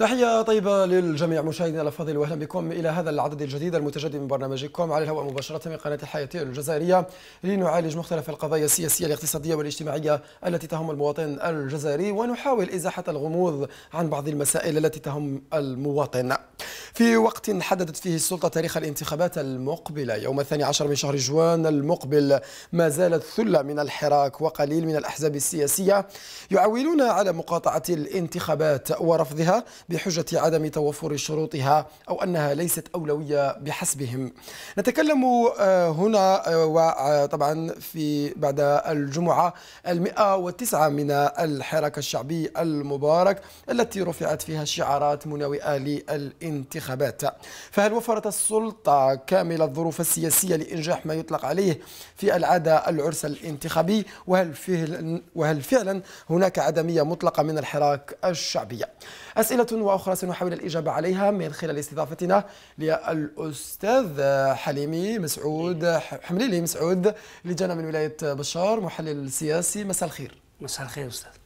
تحية طيبة للجميع مشاهدينا الأفاضل وأهلا بكم إلى هذا العدد الجديد المتجدد من برنامجكم على الهواء مباشرة من قناة الحياتية الجزائرية لنعالج مختلف القضايا السياسية الاقتصادية والاجتماعية التي تهم المواطن الجزائري ونحاول إزاحة الغموض عن بعض المسائل التي تهم المواطن. في وقت حددت فيه السلطة تاريخ الانتخابات المقبلة يوم الثاني عشر من شهر جوان المقبل ما زالت ثلة من الحراك وقليل من الأحزاب السياسية يعولون على مقاطعة الانتخابات ورفضها بحجة عدم توفر شروطها أو أنها ليست أولوية بحسبهم نتكلم آه، هنا آه، وطبعا في بعد الجمعة المئة وتسعة من الحراك الشعبي المبارك التي رفعت فيها شعارات مناوئة للانتخابات الانتخابات فهل وفرت السلطة كامل الظروف السياسية لإنجاح ما يطلق عليه في العادة العرس الانتخابي وهل, فعلا وهل فعلا هناك عدمية مطلقة من الحراك الشعبية أسئلة وأخرى سنحاول الإجابة عليها من خلال استضافتنا للأستاذ حليمي مسعود حمليلي مسعود لجنة من ولاية بشار محلل سياسي مساء الخير مساء الخير أستاذ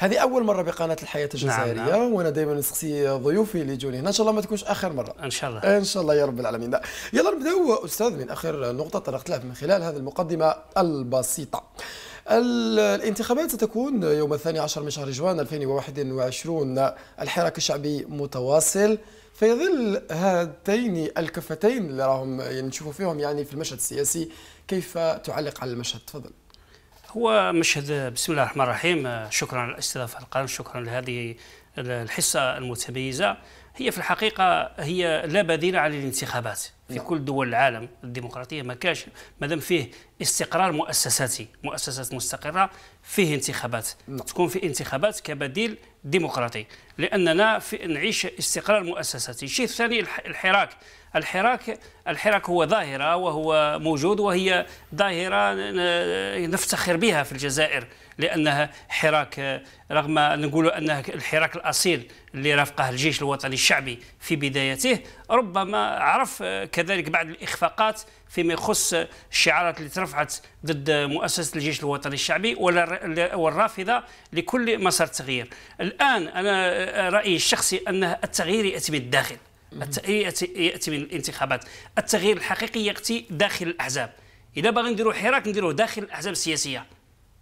هذه اول مره بقناه الحياه نعم، الجزائريه نعم نعم. وانا دائما نسقسي ضيوفي اللي يجوني هنا ان شاء الله ما تكونش اخر مره ان شاء الله ان شاء الله يا رب العالمين يلا نبداو استاذ من اخر نقطه طرقت لها من خلال هذه المقدمه البسيطه الانتخابات ستكون يوم الثاني عشر من شهر جوان 2021 الحراك الشعبي متواصل فيظل هاتين الكفتين اللي راهم يعني نشوفوا فيهم يعني في المشهد السياسي كيف تعلق على المشهد تفضل هو مشهد بسم الله الرحمن الرحيم شكرا على الاستضافه القناه شكرا لهذه الحصه المتميزه هي في الحقيقه هي لا بديل عن الانتخابات في نعم. كل دول العالم الديمقراطيه ما كاش دام فيه استقرار مؤسساتي مؤسسات مستقره فيه انتخابات نعم. تكون في انتخابات كبديل ديمقراطي لاننا في نعيش استقرار مؤسساتي الشيء الثاني الحراك الحراك الحراك هو ظاهرة وهو موجود وهي ظاهرة نفتخر بها في الجزائر لأنها حراك رغم أن نقول أنها الحراك الأصيل اللي رافقه الجيش الوطني الشعبي في بدايته ربما عرف كذلك بعض الإخفاقات فيما يخص الشعارات اللي ترفعت ضد مؤسسة الجيش الوطني الشعبي والرافضة لكل مسار تغيير الآن أنا رأيي الشخصي أن التغيير يأتي من الداخل إيه ياتي من إيه الانتخابات التغيير الحقيقي ياتي داخل الاحزاب الا باغي نديروا حراك نديروه داخل الاحزاب السياسيه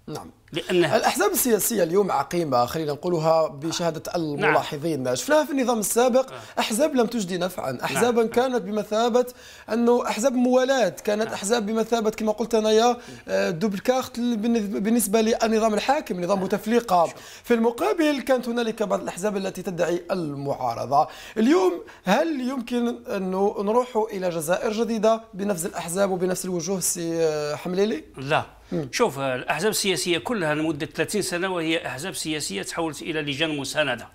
نعم لأنها الأحزاب السياسية اليوم عقيمة خلينا نقولها بشهادة الملاحظين نعم. شفناها في النظام السابق آه. أحزاب لم تجدي نفعا نعم. أحزابا نعم. كانت بمثابة أنه أحزاب موالاة كانت نعم. أحزاب بمثابة كما قلت أنايا دوبل آه، دوبلكاخت بالنسبة للنظام الحاكم نظام نعم. تفليقة في المقابل كانت هنالك بعض الأحزاب التي تدعي المعارضة اليوم هل يمكن أنه نروح إلى جزائر جديدة بنفس الأحزاب وبنفس الوجوه سي آه، حمليلي؟ لا شوف الاحزاب السياسيه كلها لمده 30 سنه وهي احزاب سياسيه تحولت الى لجان مسانده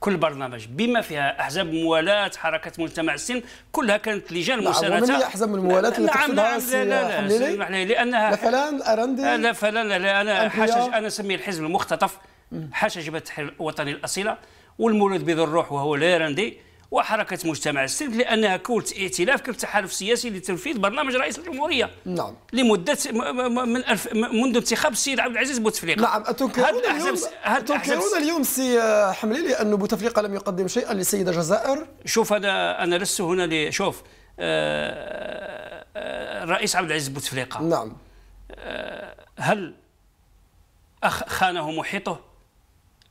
كل برنامج بما فيها احزاب موالاه حركه مجتمع السن كلها كانت لجان نعم، مسانده نعم احزاب من الموالاه اللي نعم نعم لا لا, لانها مثلا ارندي آه، لا فلان لا لا انا حشج انا اسميه الحزب المختطف حاشا جبهه الوطني الاصيله والمولود بذو الروح وهو ليرندي وحركه مجتمع السلك لانها كولت ائتلاف تحالف سياسي لتنفيذ برنامج رئيس الجمهوريه نعم لمده من الف منذ انتخاب السيد عبد العزيز بوتفليقه نعم اتنكرون اليوم اتنكرون اليوم سي آه، حملي لان بوتفليقه لم يقدم شيئا للسيده جزائر شوف انا انا لست هنا لشوف شوف الرئيس آه، آه، عبد العزيز بوتفليقه نعم هل خانه محيطه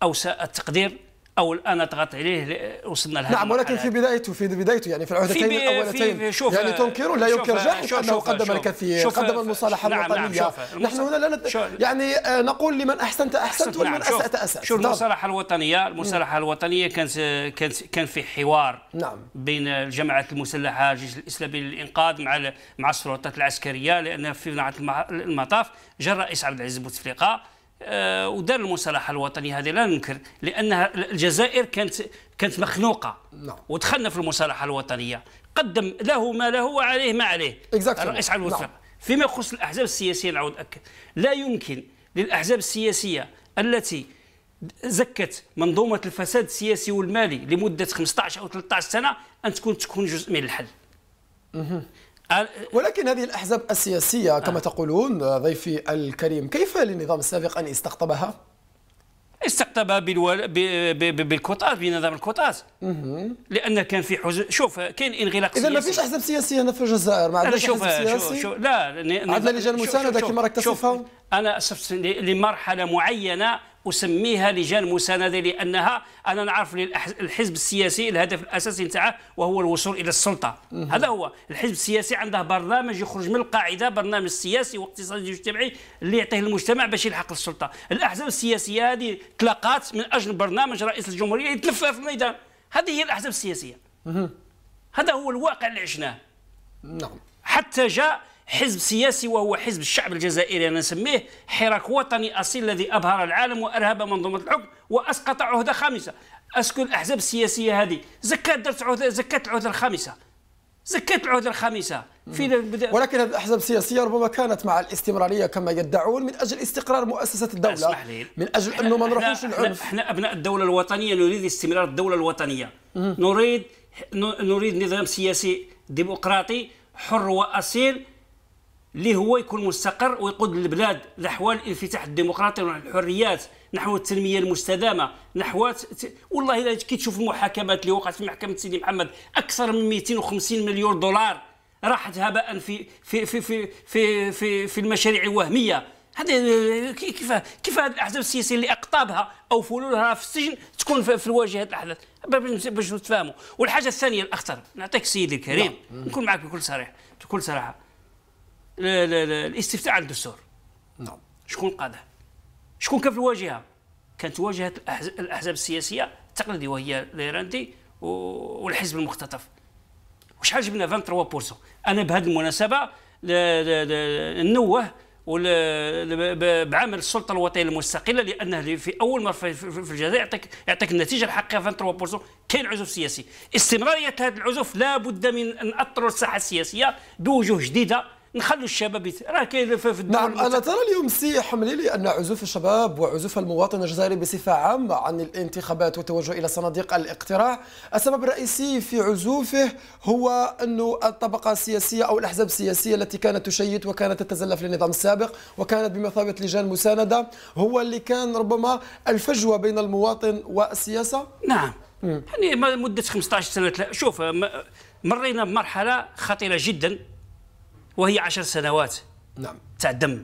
او ساء التقدير او الان اضغط عليه وصلنا لهذا نعم ولكن في بدايته في بدايته يعني في العهدتين في الاولتين شوف يعني تنكر لا ينكر جاحش انه قدم الكثير قدم المصالحه نعم الوطنيه نعم نحن هنا لا يعني آه، نقول لمن احسنت احسنت ولمن نعم اسات اسات شوف المصالحه الوطنيه المصالحه الوطنيه كانت كان كان في حوار نعم بين الجماعات المسلحه الجيش الاسلامي للانقاذ مع مع السلطات العسكريه لان في نهايه المطاف جاء الرئيس عبد العزيز بوتفليقه آه، ودار المصالحه الوطنيه هذه لا ننكر لانها الجزائر كانت كانت مخنوقه نعم. ودخلنا في المصالحه الوطنيه قدم له ما له وعليه ما عليه الرئيس على الوفاق نعم. فيما يخص الاحزاب السياسيه نعود اكد لا يمكن للاحزاب السياسيه التي زكت منظومه الفساد السياسي والمالي لمده 15 او 13 سنه ان تكون تكون جزء من الحل أه، ولكن هذه الأحزاب السياسية كما أه. تقولون آه، ضيفي الكريم كيف للنظام السابق أن استقطبها؟ استقطبها بالول... ب... ب... بالكوتاج بنظام الكوتاج لان كان في حزن شوف كاين انغلاق سياسي اذا ما فيش احزاب سياسيه هنا في الجزائر ما عندناش حزب سياسي شوف لا عندنا لجان مسانده كما راك تصفهم انا اسفت لمرحله معينه اسميها لجان مسانده لانها انا نعرف الحزب السياسي الهدف الاساسي نتاعه وهو الوصول الى السلطه هذا هو الحزب السياسي عنده برنامج يخرج من القاعده برنامج سياسي واقتصادي واجتماعي اللي يعطيه المجتمع باش يلحق السلطه الاحزاب السياسيه هذه تلاقات من اجل برنامج رئيس الجمهوريه يتلف في الميدان هذه هي الاحزاب السياسيه هذا هو الواقع اللي عشناه نعم حتى جاء حزب سياسي وهو حزب الشعب الجزائري أنا نسميه حراك وطني أصيل الذي أبهر العالم وأرهب منظومة الحكم وأسقط عهدة خامسة أسكو الأحزاب السياسية هذه زكاة درت عهدة زكاة العهدة الخامسة زكاة العهدة الخامسة في ولكن هذه الاحزاب السياسيه ربما كانت مع الاستمراريه كما يدعون من اجل استقرار مؤسسه الدوله اسمح لي من اجل انه ما نروحوش للعنف احنا ابناء الدوله الوطنيه نريد استمرار الدوله الوطنيه مم. نريد نريد نظام سياسي ديمقراطي حر واصيل اللي هو يكون مستقر ويقود البلاد نحو الانفتاح الديمقراطي والحريات نحو التنميه المستدامه نحو والله الا كي تشوف المحاكمات اللي وقعت في محكمه سيدي محمد اكثر من 250 مليون دولار راحت هباء في في في في في في, في المشاريع الوهميه هذه كيف كيف هذه الاحزاب السياسيه اللي اقطابها او فلولها في السجن تكون في الواجهه الاحداث باش نتفاهموا والحاجه الثانيه الاخطر نعطيك سيدي الكريم نعم. نكون معك بكل صريح بكل صراحه الاستفتاء على الدستور نعم شكون قاده شكون كان في الواجهه كانت واجهه الاحزاب السياسيه التقليديه وهي ليراندي والحزب المختطف وشحال جبنا 23% انا بهذه المناسبه ننوه بعمل السلطه الوطنيه المستقله لانه في اول مره في الجزائر يعطيك يعطيك النتيجه الحقيقيه 23% كاين عزف سياسي استمراريه هذا العزف لابد من ان اثروا الساحه السياسيه بوجوه جديده نخلوا الشباب يت... راه كاين في الدول نعم انا ترى اليوم سي حمليلي ان عزوف الشباب وعزوف المواطن الجزائري بصفه عامه عن الانتخابات والتوجه الى صناديق الاقتراع السبب الرئيسي في عزوفه هو انه الطبقه السياسيه او الاحزاب السياسيه التي كانت تشيد وكانت تتزلف للنظام السابق وكانت بمثابه لجان مسانده هو اللي كان ربما الفجوه بين المواطن والسياسه نعم يعني مده 15 سنه شوف مرينا بمرحله خطيره جدا وهي عشر سنوات نعم تاع دم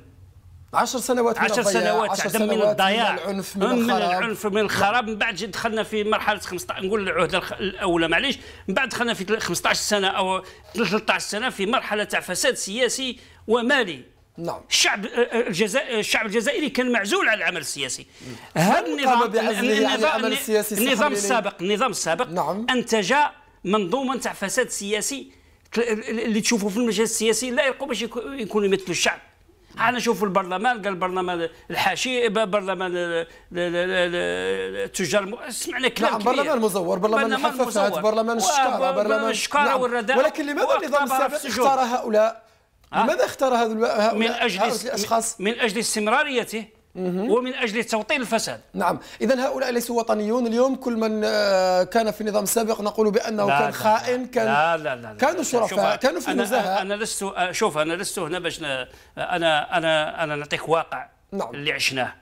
عشر سنوات عشر سنوات سنوات من الضياع من العنف من, من العنف من الخراب من بعد دخلنا في مرحله 15 نقول العهده الاولى معليش من بعد دخلنا في 15 سنه او 13 سنه في مرحله تاع فساد سياسي ومالي نعم الشعب آه، آه، الجزائري الشعب الجزائري كان معزول على العمل السياسي نعم. هذا النظام النظام يعني السابق النظام السابق نعم. انتج منظومه تاع فساد سياسي اللي تشوفوا في المجال السياسي لا يلقوا باش يكونوا يمثلوا الشعب انا نشوف البرلمان قال البرلمان الحاشي برلمان التجار سمعنا كلام نعم كبير. برلمان مزور برلمان الحفافات برلمان الشكاره برلمان الشكاره نعم، والرداء ولكن لماذا النظام السابق اختار هؤلاء؟ لماذا اختار هؤلاء من اجل الاشخاص؟ من اجل استمراريته ومن اجل توطين الفساد نعم اذا هؤلاء ليسوا وطنيون اليوم كل من آه، كان في النظام السابق نقول بانه لا كان خائن كان لا لا لا لا كانوا شرفاء كانوا في نزاهه انا لست شوف انا لست هنا باش انا انا انا نعطيك واقع نعم. اللي عشناه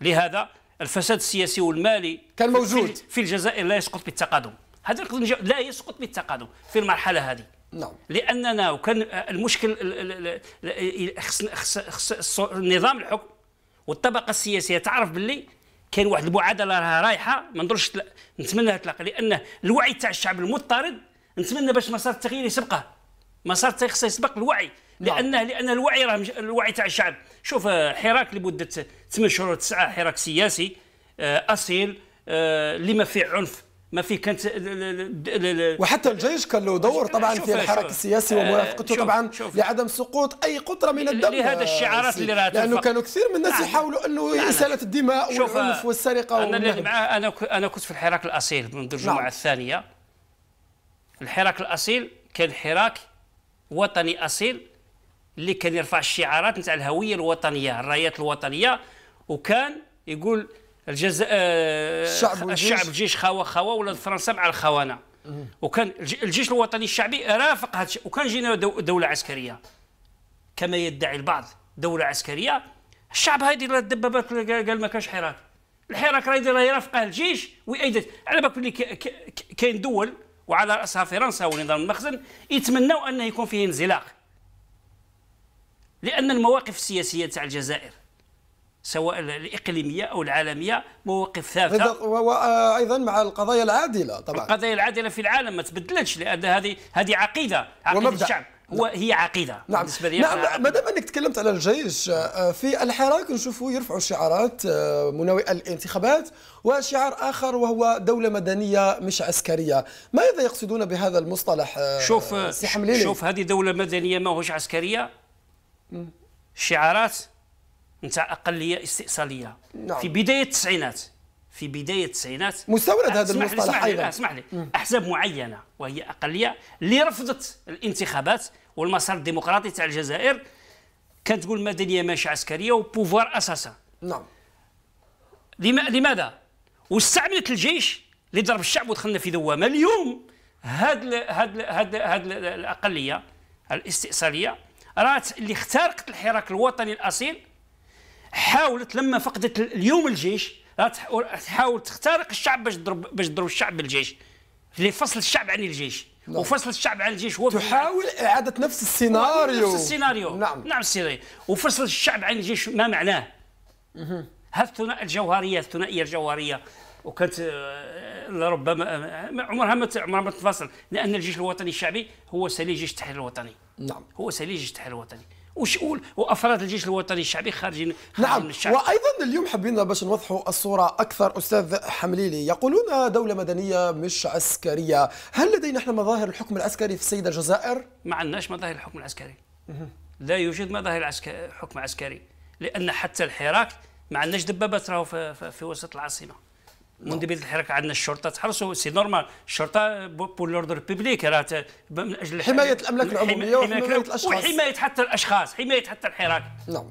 لهذا الفساد السياسي والمالي كان موجود في الجزائر لا يسقط بالتقادم هذا لا يسقط بالتقادم في المرحله هذه نعم لاننا وكان المشكل خص النظام الحكم والطبقه السياسيه تعرف باللي كاين واحد المعادله راها رايحه ما نضرش تل... نتمنى تلاقى لان الوعي تاع الشعب المضطرد نتمنى باش مسار التغيير يسبقه مسار التغيير خصه يسبق الوعي نعم. لانه لان الوعي راه مج... الوعي تاع الشعب شوف آه، حراك لمده 8 شهور 9 حراك سياسي آه، اصيل اللي آه، ما فيه عنف ما في كانت وحتى الجيش كان له دور طبعا في الحراك السياسي آه، ومرافقته طبعا شوف لعدم سقوط اي قطره من الدم لهذا الشعارات اللي راه لانه كانوا كثير من الناس يحاولوا انه اساله الدماء آه، والعنف والسرقه انا اللي انا انا كنت في الحراك الاصيل منذ الجمعه نعم. الثانيه الحراك الاصيل كان حراك وطني اصيل اللي كان يرفع الشعارات نتاع الهويه الوطنيه الرايات الوطنيه وكان يقول الجز... آه، الشعب والجيش الشعب الجيش خوا خوا ولا فرنسا مع الخونه وكان الجيش الوطني الشعبي رافق هذا الشيء وكان جينا دوله عسكريه كما يدعي البعض دوله عسكريه الشعب هاي يدير الدبابات قال ما كانش حراك الحراك راه يدير يرافقه الجيش وايدت على بالك اللي كاين دول وعلى راسها فرنسا ونظام المخزن يتمنوا انه يكون فيه انزلاق لان المواقف السياسيه تاع الجزائر سواء الاقليميه او العالميه مواقف ثابته وايضا آه، مع القضايا العادله طبعا القضايا العادله في العالم ما تبدلتش لان هذه هذه عقيده عقيده ومبدأ. الشعب هو نعم. هي عقيده نعم بالنسبه لي نعم ما دام انك تكلمت على الجيش آه، آه، في الحراك نشوفوا يرفعوا شعارات مناوئه الانتخابات وشعار اخر وهو دوله مدنيه مش عسكريه ماذا يقصدون بهذا المصطلح شوف شوف هذه دوله مدنيه ماهوش عسكريه شعارات نتاع اقليه استئصاليه نعم. في بدايه التسعينات في بدايه التسعينات مستورد هذا المصطلح ايضا اسمح لي احزاب معينه وهي اقليه اللي رفضت الانتخابات والمسار الديمقراطي تاع الجزائر كانت تقول مدنيه ماشي عسكريه وبوفوار اساسا نعم لماذا واستعملت الجيش لضرب الشعب ودخلنا في دوامه اليوم هاد الـ هاد الـ هاد الـ هاد الاقليه الاستئصاليه رات اللي اخترقت الحراك الوطني الاصيل حاولت لما فقدت اليوم الجيش تحاول تخترق الشعب باش تضرب باش تضرب الشعب بالجيش لفصل الشعب عن الجيش نعم. وفصل الشعب عن الجيش هو تحاول اعاده نفس السيناريو نفس السيناريو نعم نعم السيناريو وفصل الشعب عن الجيش ما معناه الثنائيه الجوهريه الثنائيه الجوهريه وكانت آه، لربما آه، عمرها ما عمرها ما تنفصل لان الجيش الوطني الشعبي هو سليل جيش التحرير الوطني نعم هو سليل جيش التحرير الوطني وشؤون وافراد الجيش الوطني الشعبي خارجين, نعم من الشعب. وايضا اليوم حبينا باش نوضحوا الصوره اكثر استاذ حمليلي يقولون دوله مدنيه مش عسكريه هل لدينا احنا مظاهر الحكم العسكري في السيده الجزائر ما عندناش مظاهر الحكم العسكري لا يوجد مظاهر حكم عسكري لان حتى الحراك ما عندناش دبابات راهو في... في وسط العاصمه مندوبيه الحراك عندنا الشرطه تحرسوا سي نورمال الشرطه بور لوردر بيبليك راه من اجل حمايه الاملاك العموميه وحمايه الاشخاص وحمايه حتى الاشخاص حمايه حتى الحراك نعم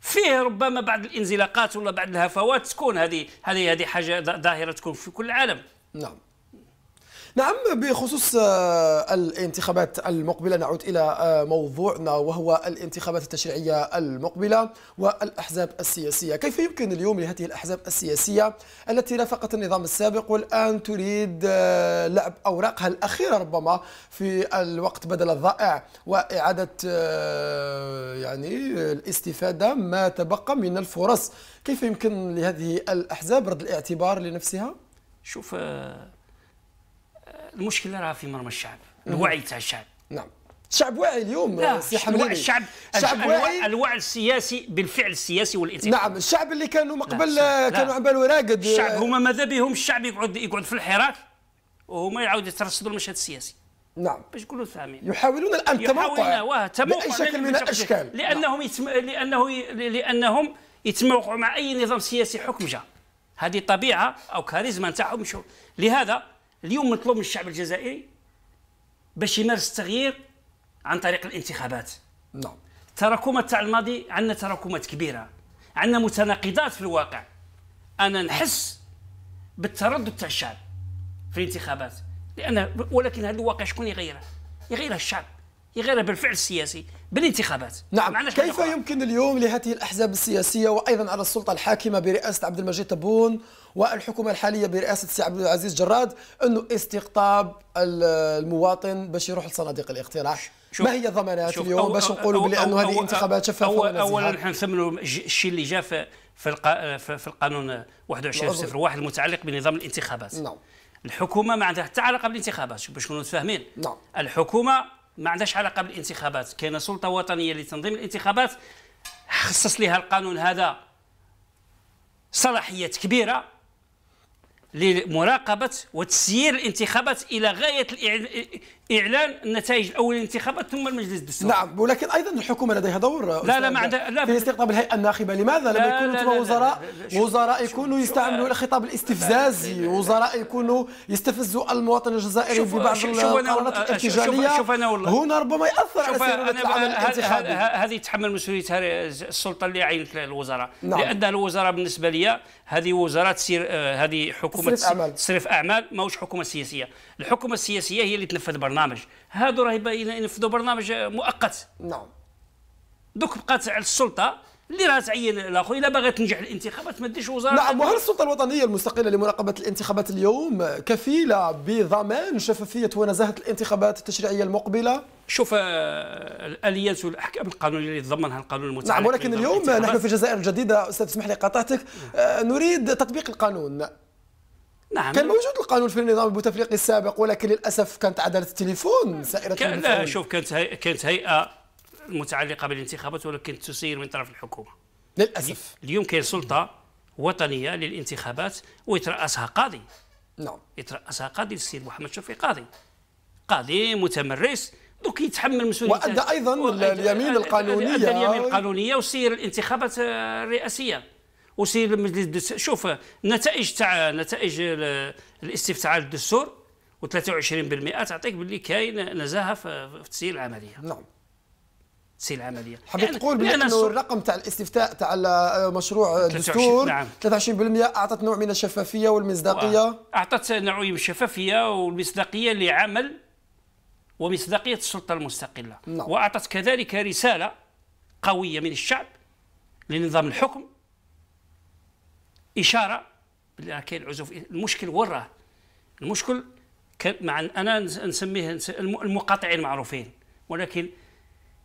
فيه ربما بعض الانزلاقات ولا بعض الهفوات تكون هذه هذه هذه حاجه ظاهره تكون في كل العالم نعم نعم بخصوص آه، الانتخابات المقبلة نعود إلى آه، موضوعنا وهو الانتخابات التشريعية المقبلة والأحزاب السياسية كيف يمكن اليوم لهذه الأحزاب السياسية التي رافقت النظام السابق والآن تريد آه، لعب أوراقها الأخيرة ربما في الوقت بدل الضائع وإعادة يعني الاستفادة ما تبقى من الفرص كيف يمكن لهذه الأحزاب رد الاعتبار لنفسها؟ شوف المشكله راه في مرمى الشعب الوعي تاع الشعب نعم الشعب واعي اليوم لا يعني؟ الشعب الشعب واعي الوعي السياسي بالفعل السياسي والانتخابي نعم الشعب اللي كانوا من قبل كانوا على بالو راقد الشعب هما ماذا بهم الشعب يقعد يقعد في الحراك وهما يعاودوا يترصدوا المشهد السياسي نعم باش نقولوا فاهمين يحاولون الان التموقع باي شكل من الاشكال نعم. لانهم نعم. يتم... لانه لانهم يتموقعوا مع اي نظام سياسي حكم جاء هذه طبيعه او كاريزما نتاعهم لهذا اليوم نطلب من الشعب الجزائري باش يمارس التغيير عن طريق الانتخابات نعم التراكمات تاع الماضي عندنا تراكمات كبيره عندنا متناقضات في الواقع انا نحس بالتردد تاع الشعب في الانتخابات لان ولكن هذا الواقع شكون يغيره يغيره الشعب يغيرها بالفعل السياسي بالانتخابات نعم كيف يمكن اليوم لهذه الأحزاب السياسية وأيضا على السلطة الحاكمة برئاسة عبد المجيد تبون والحكومة الحالية برئاسة السي عبد العزيز جراد أنه استقطاب المواطن باش يروح لصناديق الاقتراح ما هي الضمانات اليوم باش نقولوا بلي انه هذه انتخابات شفافه أول اولا حنا نثمنوا الشيء اللي جاء في في القانون 2101 المتعلق بنظام الانتخابات نعم الحكومه ما عندها حتى علاقه بالانتخابات باش نكونوا متفاهمين نعم الحكومه ما عندهاش علاقه بالانتخابات كاينه سلطه وطنيه لتنظيم الانتخابات خصص لها القانون هذا صلاحيات كبيره لمراقبه وتسيير الانتخابات الى غايه اعلان النتائج الاولى للانتخابات ثم المجلس الدستوري نعم ولكن ايضا الحكومه لديها دور لا لا ما عندها لا في استقطاب الهيئه الناخبه لماذا لما يكونوا لا لا وزراء لا لا وزراء يكونوا يستعملوا الخطاب الاستفزازي وزراء يكونوا يستفزوا المواطن الجزائري ببعض القرارات والله هنا ربما ياثر على سيرونه العمل الانتخابي هذه تحمل مسؤوليتها السلطه اللي عينت الوزراء نعم. لان الوزراء بالنسبه لي هذه وزارة سير هذه حكومه تصريف اعمال ماهوش حكومه سياسيه الحكومه السياسيه هي اللي تنفذ برنامج البرنامج هادو راه ينفذوا برنامج مؤقت نعم دوك بقات على السلطه اللي راه تعين الاخر الا باغي تنجح الانتخابات ما ديش وزاره نعم وهل السلطه الوطنيه المستقله لمراقبه الانتخابات اليوم كفيله بضمان شفافيه ونزاهه الانتخابات التشريعيه المقبله؟ شوف آه، الاليات والاحكام القانونيه اللي تضمنها القانون المتعلق نعم ولكن اليوم نحن في الجزائر الجديده استاذ اسمح لي قاطعتك آه، نريد تطبيق القانون نعم كان موجود القانون في النظام البوتفليقي السابق ولكن للاسف كانت عداله التليفون سائره كان لا شوف كانت هي... كانت هيئه متعلقه بالانتخابات ولكن تسير من طرف الحكومه للاسف اليوم كاين سلطه وطنيه للانتخابات ويتراسها قاضي نعم يتراسها قاضي السيد محمد شوفي قاضي قاضي متمرس دوك يتحمل مسؤوليه وادى ايضا اليمين القانونيه ادى اليمين القانونيه وسير الانتخابات آه، الرئاسيه وسير المجلس الدستور شوف النتائج تاع نتائج الاستفتاء على الدستور و23% تعطيك باللي كاين نزاهه في تسيير العمليه نعم تسيير العمليه حبيت يعني تقول بانه الرقم تاع الاستفتاء تاع مشروع الدستور 23% نعم. 23% اعطت نوع من الشفافيه والمصداقيه اعطت نوع من الشفافيه والمصداقيه لعمل ومصداقيه السلطه المستقله نعم. واعطت كذلك رساله قويه من الشعب لنظام الحكم اشاره باللي كاين عزوف المشكل وراه المشكل مع انا نسميه المقاطعين المعروفين ولكن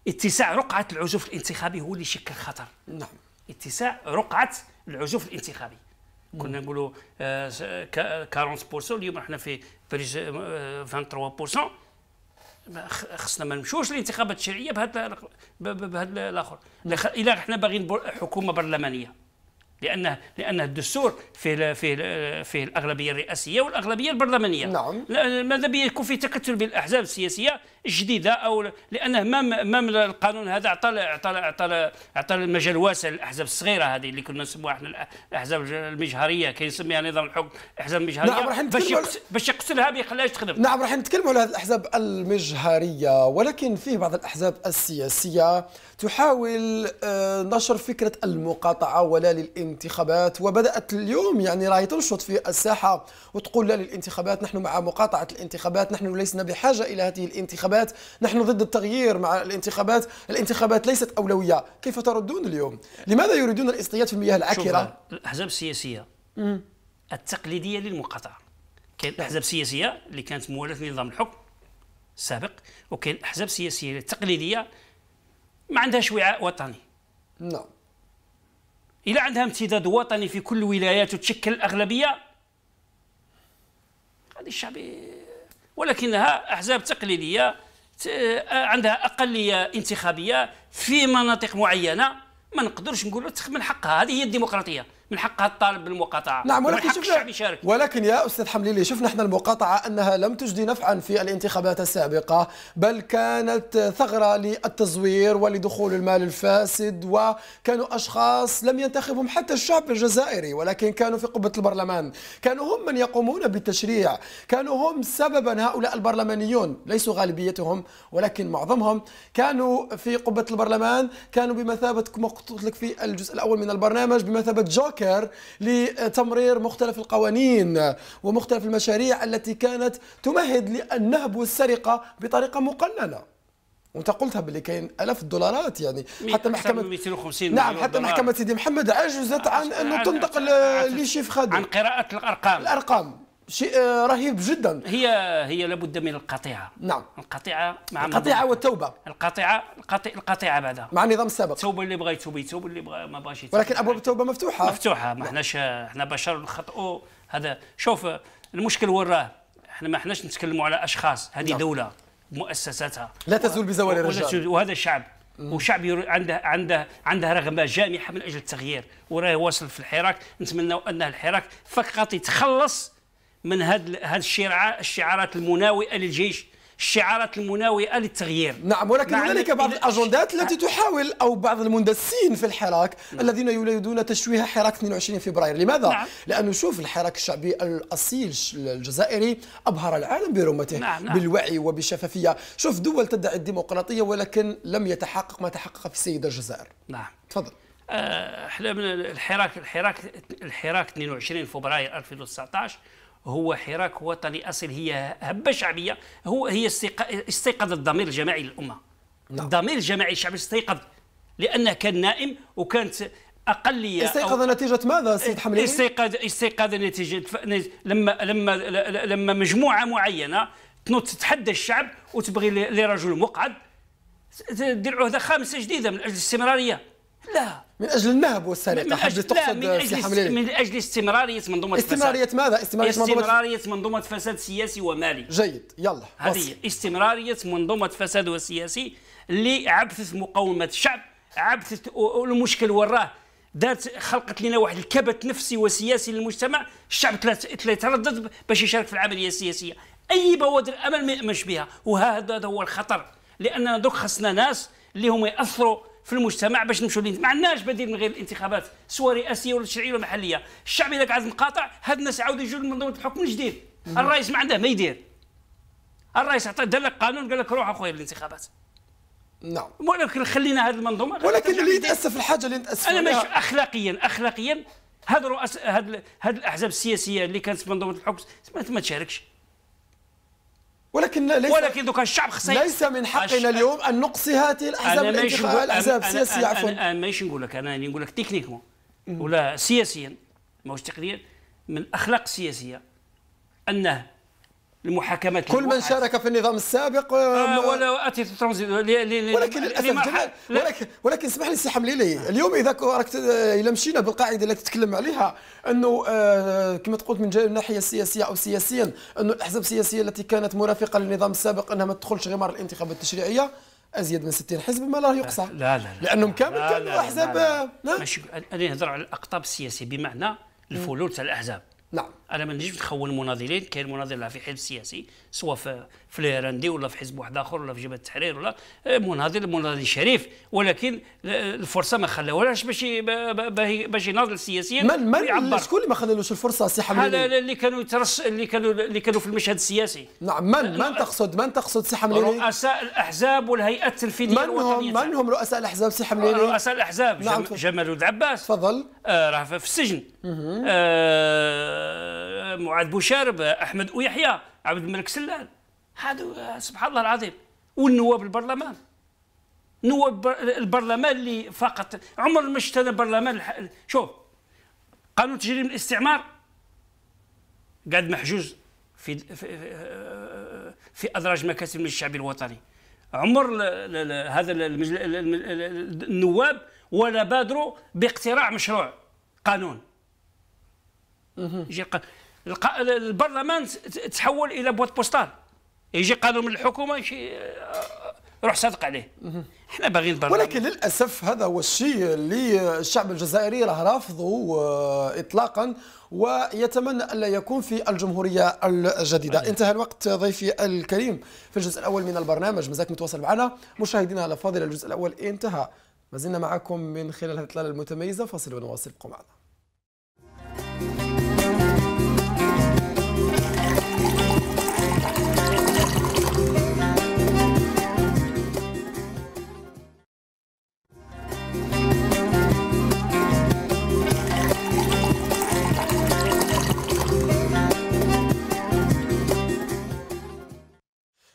اتساع رقعه العزوف الانتخابي هو اللي شكل خطر نعم اتساع رقعه العزوف الانتخابي كنا نقولوا 40% آه، اليوم احنا في 23% آه، خصنا ما نمشوش للانتخابات الشرعيه بهذا بهذا الاخر نعم. الا احنا باغيين حكومه برلمانيه لأن لأن الدستور في في في الأغلبية الرئاسية والأغلبية البرلمانية نعم ماذا بيكون يكون في تكتل بالأحزاب السياسية الجديدة أو لأنه مام مام القانون هذا أعطى أعطى أعطى أعطى المجال واسع للأحزاب الصغيرة هذه اللي كنا نسموها احنا الأحزاب المجهرية كيسميها نظام الحكم الأحزاب المجهرية نعم راح باش باش يقتلها ما يخليهاش تخدم نعم راح نتكلموا على هذه الأحزاب المجهرية ولكن فيه بعض الأحزاب السياسية تحاول آه، نشر فكرة المقاطعة ولا للإنسان الانتخابات وبدات اليوم يعني راهي تنشط في الساحه وتقول لا للانتخابات نحن مع مقاطعه الانتخابات نحن لسنا بحاجه الى هذه الانتخابات نحن ضد التغيير مع الانتخابات الانتخابات ليست اولويه كيف تردون اليوم لماذا يريدون الاصطياد في المياه العكره الاحزاب السياسيه التقليديه للمقاطعه كاين احزاب سياسيه اللي كانت موالاه لنظام الحكم السابق وكاين احزاب سياسيه التقليديه ما عندهاش وعاء وطني نعم إلا عندها امتداد وطني في كل الولايات وتشكل الأغلبية هذه الشعب ولكنها أحزاب تقليدية عندها أقلية انتخابية في مناطق معينة ما نقدرش نقول تخمن حقها هذه هي الديمقراطية من حقها الطالب بالمقاطعه نعم ولكن شفنا ولكن يا استاذ حمليلي شفنا احنا المقاطعه انها لم تجدي نفعا في الانتخابات السابقه بل كانت ثغره للتزوير ولدخول المال الفاسد وكانوا اشخاص لم ينتخبهم حتى الشعب الجزائري ولكن كانوا في قبه البرلمان كانوا هم من يقومون بالتشريع كانوا هم سببا هؤلاء البرلمانيون ليسوا غالبيتهم ولكن معظمهم كانوا في قبه البرلمان كانوا بمثابه كما قلت لك في الجزء الاول من البرنامج بمثابه جوك مبكر لتمرير مختلف القوانين ومختلف المشاريع التي كانت تمهد للنهب والسرقة بطريقة مقننة وانت قلتها باللي كاين الاف الدولارات يعني حتى محكمه 250 نعم حتى محكمه سيدي محمد عجزت عن انه تنطق لي خادم عن قراءه الارقام الارقام شيء آه، رهيب جدا هي هي لابد من القطيعه نعم القطيعه مع القطيعه والتوبه القطيعه القطي... القطيعه بعدها مع النظام السابق التوبه اللي بغى يتوب يتوب اللي بغى ما يتوب ولكن ابواب التوبه مفتوحه مفتوحه ما نعم. حناش حنا بشر نخطئوا هذا شوف المشكل وين راه حنا ما حناش نتكلموا على اشخاص هذه نعم. دوله مؤسساتها لا تزول بزوال الرجال وهذا الشعب وشعب عنده عنده عنده رغبه جامحه من اجل التغيير وراه واصل في الحراك نتمنى ان الحراك فقط يتخلص من هذه هاد الشعارات المناوئه للجيش الشعارات المناوئه للتغيير نعم ولكن هنالك بعض الاجندات التي آه. تحاول او بعض المندسين في الحراك نعم. الذين يريدون تشويه حراك 22 فبراير لماذا نعم. لانه شوف الحراك الشعبي الاصيل الجزائري ابهر العالم برمته نعم. نعم. بالوعي وبالشفافيه شوف دول تدعي الديمقراطيه ولكن لم يتحقق ما تحقق في السيده الجزائر نعم تفضل آه، احنا من الحراك الحراك الحراك 22 فبراير 2019 هو حراك وطني أصيل هي هبة شعبية هو هي استيقظ الضمير الجماعي للأمة نعم. الضمير الجماعي الشعبي استيقظ لأنه كان نائم وكانت اقليه استيقظ نتيجه ماذا سيد حملي؟ استيقظ استيقظ نتيجه لما لما لما مجموعه معينه تنوض تتحدى الشعب وتبغي لرجل مقعد دير عهده خامسه جديده من اجل الاستمراريه لا من اجل النهب والسرقه اجل تقصد من اجل من اجل استمراريه منظومه الفساد استمراريه ماذا استمراريه, استمرارية منظومه, فساد سياسي ومالي جيد يلا هذه استمراريه منظومه فساد وسياسي اللي عبثت مقاومه الشعب عبثت المشكل وراه دارت خلقت لنا واحد الكبت نفسي وسياسي للمجتمع الشعب تردد باش يشارك في العمليه السياسيه اي بوادر امل ما يامنش بها وهذا هو الخطر لاننا دوك خصنا ناس اللي هما ياثروا في المجتمع باش نمشوا ما عندناش بديل من غير الانتخابات سواء رئاسيه ولا تشريعيه ولا محليه الشعب اذا قعد مقاطع هاد الناس عاودوا يجوا لمنظومه الحكم من جديد الرئيس ما عنده ما يدير الرئيس عطى دار لك قانون قال لك روح اخويا للانتخابات نعم ولكن خلينا هذه المنظومه ولكن اللي يتاسف الحاجه اللي نتاسف انا ماشي اخلاقيا اخلاقيا هاد رؤس هاد هاد الاحزاب السياسيه اللي كانت في منظومه الحكم ما تشاركش ولكن ليس ولكن دوكا الشعب خصيص ليس من حقنا اليوم ان نقصي هذه الاحزاب الانتخابات الاحزاب السياسيه عفوا انا ماشي نقول لك انا نقول لك تكنيكمون ولا سياسيا ماهوش تقنيا من الاخلاق السياسيه انه المحاكمات كل من شارك في النظام السابق آه, آه، ولا اتي ترانزيت ولكن للاسف ولكن ولكن اسمح لي سي حمليلي اليوم اذا راك آه، الى مشينا بالقاعده التي تتكلم عليها انه آه كما تقول من الناحيه السياسيه او سياسيا انه الاحزاب السياسيه التي كانت مرافقه للنظام السابق انها ما تدخلش غمار الانتخابات التشريعيه ازيد من 60 حزب ما لا يقصى لا لا, لا لانهم كامل كانوا احزاب لا لا لا لا لا لا لا لا ماشي انا نهضر على الاقطاب السياسيه بمعنى الفلول تاع الاحزاب نعم انا ما نجمش نخون مناضلين كاين مناضل في حزب سياسي سواء في في ولا في حزب واحد اخر ولا في جبهه التحرير ولا آه، مناضل مناضل شريف ولكن الفرصه ما خلاوهاش باش باش يناضل سياسيا من من شكون اللي ما خلالوش الفرصه السي حملاني؟ اللي كانوا يترس اللي كانوا اللي كانوا في المشهد السياسي نعم من من تقصد من تقصد سي حملاني؟ رؤساء الاحزاب والهيئات التنفيذيه من هم من هم رؤساء الاحزاب سي حملاني؟ رؤساء الاحزاب نعم جمال ولد عباس تفضل آه راه في السجن آه، معاذ بوشارب آه، احمد ويحيى عبد الملك سلال هذا آه، سبحان الله العظيم والنواب البرلمان نواب البرلمان اللي فقط عمر ما شفت انا برلمان شوف قانون تجريم الاستعمار قاعد محجوز في في, ادراج مكاسب من الشعب الوطني عمر هذا النواب ولا بادروا باقتراع مشروع قانون يجي البرلمان تحول الى بوات بوستال يجي قانون من الحكومه يجي آه، روح صادق عليه احنا باغيين البرلمان ولكن للاسف هذا هو الشيء اللي الشعب الجزائري راه رافضه آه، اطلاقا ويتمنى الا يكون في الجمهوريه الجديده أيه. انتهى الوقت ضيفي الكريم في الجزء الاول من البرنامج مازالك متواصل معنا مشاهدينا الافاضل الجزء الاول انتهى ما زلنا معكم من خلال هذه الاطلاله المتميزه فاصل ونواصل بقوا معنا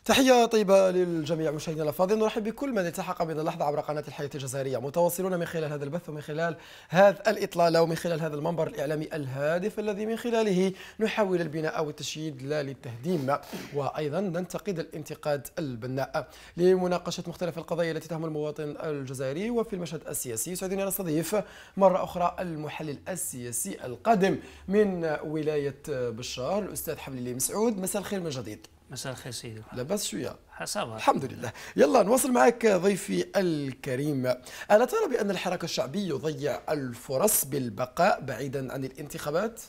تحية طيبة للجميع مشاهدينا الأفاضل نرحب بكل من التحق بنا اللحظة عبر قناة الحياة الجزائرية متواصلون من خلال هذا البث ومن خلال هذا الإطلالة ومن خلال هذا المنبر الإعلامي الهادف الذي من خلاله نحاول البناء والتشييد لا للتهديم وأيضا ننتقد الانتقاد البناء لمناقشة مختلف القضايا التي تهم المواطن الجزائري وفي المشهد السياسي يسعدني أن أستضيف مرة أخرى المحلل السياسي القادم من ولاية بشار الأستاذ حبلي مسعود مساء الخير من جديد مساء الخير سيدي لاباس شويه حسابها الحمد لله يلا نواصل معك ضيفي الكريم الا ترى بان الحراك الشعبي يضيع الفرص بالبقاء بعيدا عن الانتخابات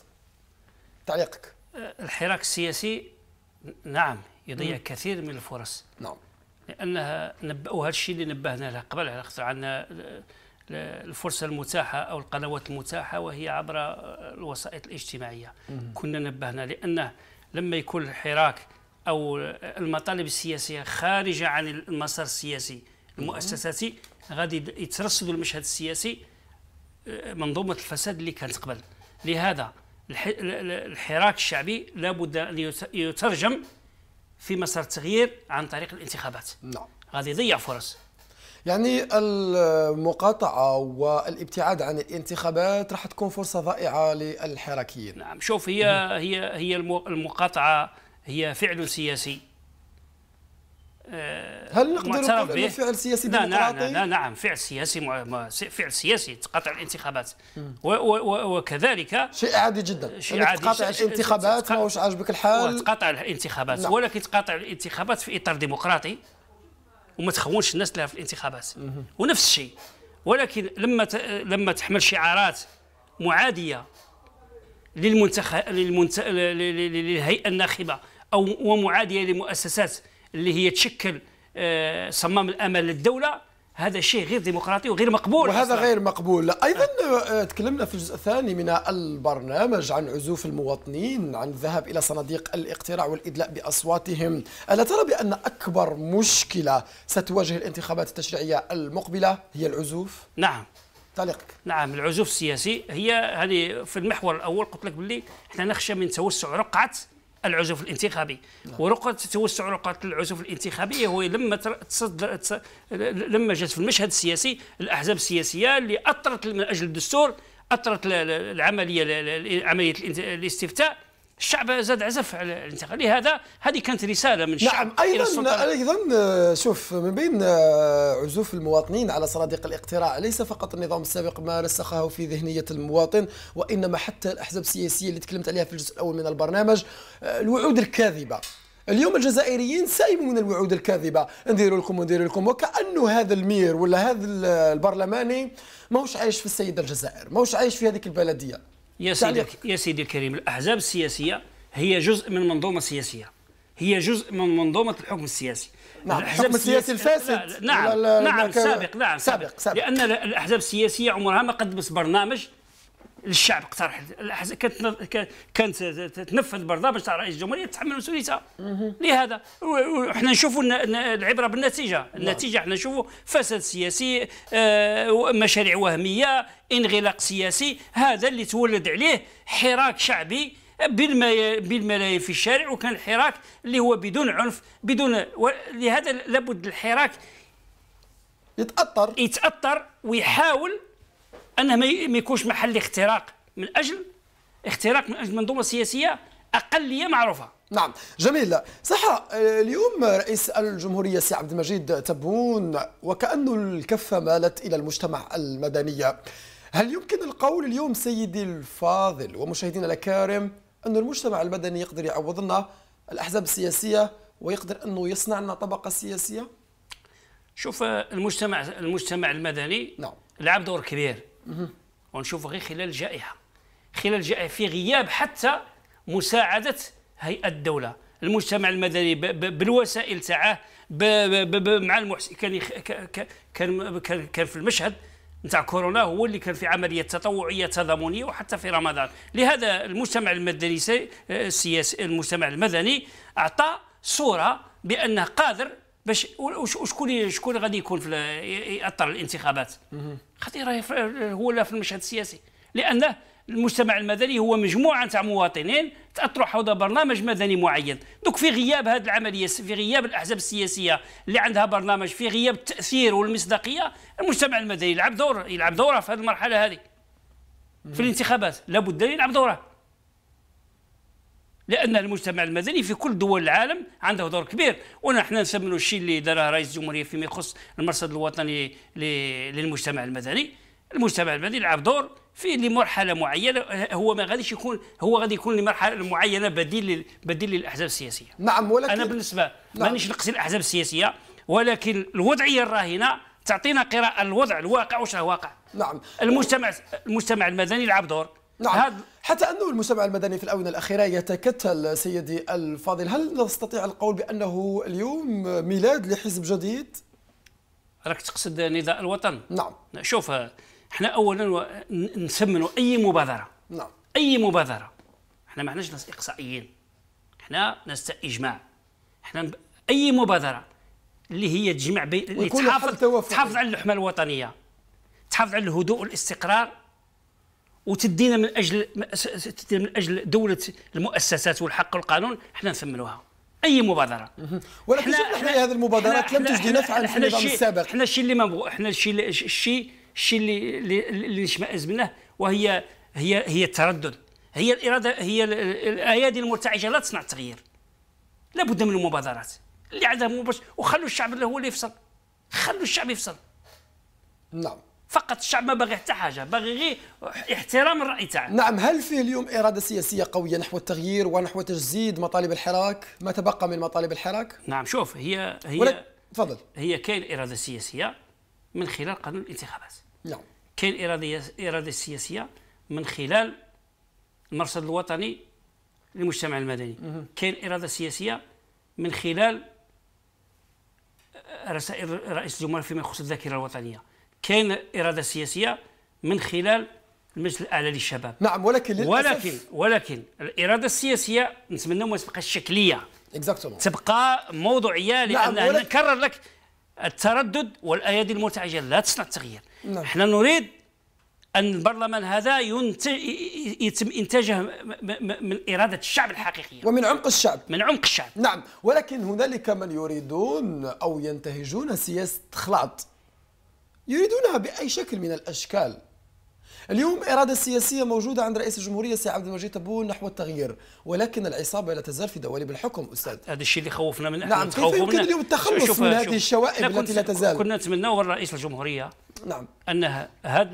تعليقك أه، الحراك السياسي نعم يضيع م. كثير من الفرص نعم لانها نب... وهذا الشيء اللي نبهنا له قبل على خاطر عندنا أه، الفرصة المتاحة أو القنوات المتاحة وهي عبر أه، الوسائط الاجتماعية مم. كنا نبهنا لأنه لما يكون الحراك او المطالب السياسيه خارجه عن المسار السياسي المؤسساتي غادي يترصدوا المشهد السياسي آه، منظومه الفساد اللي كانت قبل لهذا الحراك الشعبي لابد ان يترجم في مسار التغيير عن طريق الانتخابات نعم غادي يضيع فرص يعني المقاطعة والابتعاد عن الانتخابات راح تكون فرصة ضائعة للحراكيين نعم شوف هي هي هي المقاطعة هي فعل سياسي آه، هل نقدر نقول فعل سياسي لا ديمقراطي؟ نعم نعم فعل سياسي مع... فعل سياسي تقاطع الانتخابات و... و... وكذلك شيء عادي جدا شيء عادي تقاطع الانتخابات ماهوش عاجبك الحال تقاطع الانتخابات نعم. ولكن تقاطع الانتخابات في اطار ديمقراطي وما تخونش الناس لها في الانتخابات ونفس الشيء ولكن لما لما تحمل شعارات معاديه للمنتخب للمنت... للهيئه الناخبه او ومعاديه لمؤسسات اللي هي تشكل آه، صمام الامل للدوله هذا شيء غير ديمقراطي وغير مقبول وهذا أصلاً. غير مقبول ايضا آه، تكلمنا في الجزء الثاني من البرنامج عن عزوف المواطنين عن الذهاب الى صناديق الاقتراع والادلاء باصواتهم الا ترى بان اكبر مشكله ستواجه الانتخابات التشريعيه المقبله هي العزوف نعم تعليقك نعم العزوف السياسي هي هذه في المحور الاول قلت لك باللي احنا نخشى من توسع رقعه العزوف الانتخابي نعم. ورقة توسع رقعة العزوف الانتخابية هو لما تصدر لما جات في المشهد السياسي الأحزاب السياسية اللي أطرت من أجل الدستور أطرت العملية عملية الاستفتاء الشعب زاد عزف على الانتقال لهذا هذه كانت رساله من الشعب نعم ايضا ايضا شوف من بين آه، عزوف المواطنين على صناديق الاقتراع ليس فقط النظام السابق ما رسخه في ذهنيه المواطن وانما حتى الاحزاب السياسيه اللي تكلمت عليها في الجزء الاول من البرنامج آه، الوعود الكاذبه اليوم الجزائريين سايموا من الوعود الكاذبه ندير لكم ونديروا لكم وكانه هذا المير ولا هذا البرلماني ماهوش عايش في السيده الجزائر ماهوش عايش في هذيك البلديه يا سيدي يا سيدي الكريم الاحزاب السياسيه هي جزء من منظومه سياسيه هي جزء من منظومه الحكم السياسي نعم الحكم السياسي الفاسد نعم نعم سابق نعم سابق, سابق, سابق لان الاحزاب السياسيه عمرها ما قدمت برنامج للشعب اقترح كانت كانت تنفذ برنامج تاع رئيس الجمهوريه تتحمل مسؤوليتها لهذا وحنا نشوفوا العبره بالنتيجه نعم. النتيجه احنا نشوفوا فساد سياسي آه، مشاريع وهميه انغلاق سياسي هذا اللي تولد عليه حراك شعبي بالملايين في الشارع وكان الحراك اللي هو بدون عنف بدون لهذا لابد الحراك يتاثر يتاثر ويحاول انه ما يكونش محل اختراق من اجل اختراق من اجل منظومه سياسيه اقليه معروفه نعم جميل صح اليوم رئيس الجمهورية سي عبد المجيد تبون وكأنه الكفة مالت إلى المجتمع المدني هل يمكن القول اليوم سيدي الفاضل ومشاهدينا الكرام أن المجتمع المدني يقدر يعوض لنا الأحزاب السياسية ويقدر أنه يصنع لنا طبقة سياسية؟ شوف المجتمع المجتمع المدني نعم. لعب دور كبير ونشوفوا غير خلال الجائحه خلال الجائحه في غياب حتى مساعده هيئه الدوله المجتمع المدني بالوسائل تاعه مع المحسن كان كان كان في المشهد نتاع كورونا هو اللي كان في عمليه تطوعيه تضامنيه وحتى في رمضان لهذا المجتمع المدني آه، السياسي المجتمع المدني اعطى صوره بانه قادر باش وشكون شكون غادي يكون في ياثر الانتخابات خطيره هو لا في المشهد السياسي لان المجتمع المدني هو مجموعه تاع مواطنين تاثروا حول برنامج مدني معين دوك في غياب هذه العمليه في غياب الاحزاب السياسيه اللي عندها برنامج في غياب التاثير والمصداقيه المجتمع المدني يلعب دور يلعب دوره في هذه المرحله هذه في الانتخابات لابد يلعب دوره لان المجتمع المدني في كل دول العالم عنده دور كبير ونحن نثمنوا الشيء اللي داره رئيس الجمهوريه فيما يخص المرصد الوطني للمجتمع المدني المجتمع المدني لعب دور في لمرحله معينه هو ما غاديش يكون هو غادي يكون لمرحله معينه بديل بديل للاحزاب السياسيه نعم ولكن انا بالنسبه نعم. مانيش نقصي الاحزاب السياسيه ولكن الوضعيه الراهنه تعطينا قراءه الوضع الواقع واش الواقع نعم المجتمع المجتمع المدني لعب دور نعم هاد... حتى أنه المجتمع المدني في الآونة الأخيرة يتكتل سيدي الفاضل هل نستطيع القول بأنه اليوم ميلاد لحزب جديد؟ راك تقصد نداء الوطن نعم شوف احنا اولا نسمنوا اي مبادره نعم اي مبادره احنا ما عندناش ناس اقصائيين احنا ناس تاع اجماع احنا اي مبادره اللي هي تجمع بين تحافظ تحافظ على اللحمه الوطنيه تحافظ على الهدوء والاستقرار وتدينا من اجل تدينا من اجل دوله المؤسسات والحق والقانون احنا نثمنوها اي مبادره ولكن احنا هذه المبادرات لم تجدي نفعا في النظام السابق احنا الشيء اللي ما احنا الشيء الشيء الشيء اللي اللي نشمئز منه وهي هي هي التردد هي الاراده هي الايادي المرتعشه لا تصنع التغيير لابد من المبادرات اللي عندها مباشر وخلوا الشعب هو اللي يفصل خلوا الشعب يفصل نعم فقط الشعب ما باغي حتى حاجه باغي غير احترام الراي تاعنا نعم هل فيه اليوم اراده سياسيه قويه نحو التغيير ونحو تجسيد مطالب الحراك ما تبقى من مطالب الحراك نعم شوف هي هي تفضل هي كاين اراده سياسيه من خلال قانون الانتخابات نعم كاين اراده اراده سياسيه من خلال المرصد الوطني للمجتمع المدني كاين اراده سياسيه من خلال رسائل رئيس الجمهوريه فيما يخص الذاكره الوطنيه كاين اراده سياسيه من خلال المجلس الاعلى للشباب نعم ولكن للأسف ولكن ولكن الاراده السياسيه نتمنى ما تبقاش شكليه اكزاكتومون تبقى موضوعيه لان نعم نكرر لك التردد والايادي المرتعشه لا تصنع التغيير نعم. احنا نريد ان البرلمان هذا ينتج يتم انتاجه من اراده الشعب الحقيقيه ومن عمق الشعب من عمق الشعب نعم ولكن هنالك من يريدون او ينتهجون سياسه خلاط يريدونها بأي شكل من الأشكال اليوم إرادة سياسية موجودة عند رئيس الجمهورية سي عبد المجيد تبون نحو التغيير ولكن العصابة لا تزال في دوالب الحكم أستاذ هذا الشيء اللي خوفنا منه نعم كيف يمكن اليوم التخلص من هذه الشوائب التي لا تزال كنا نتمناه الرئيس الجمهورية نعم ان هذه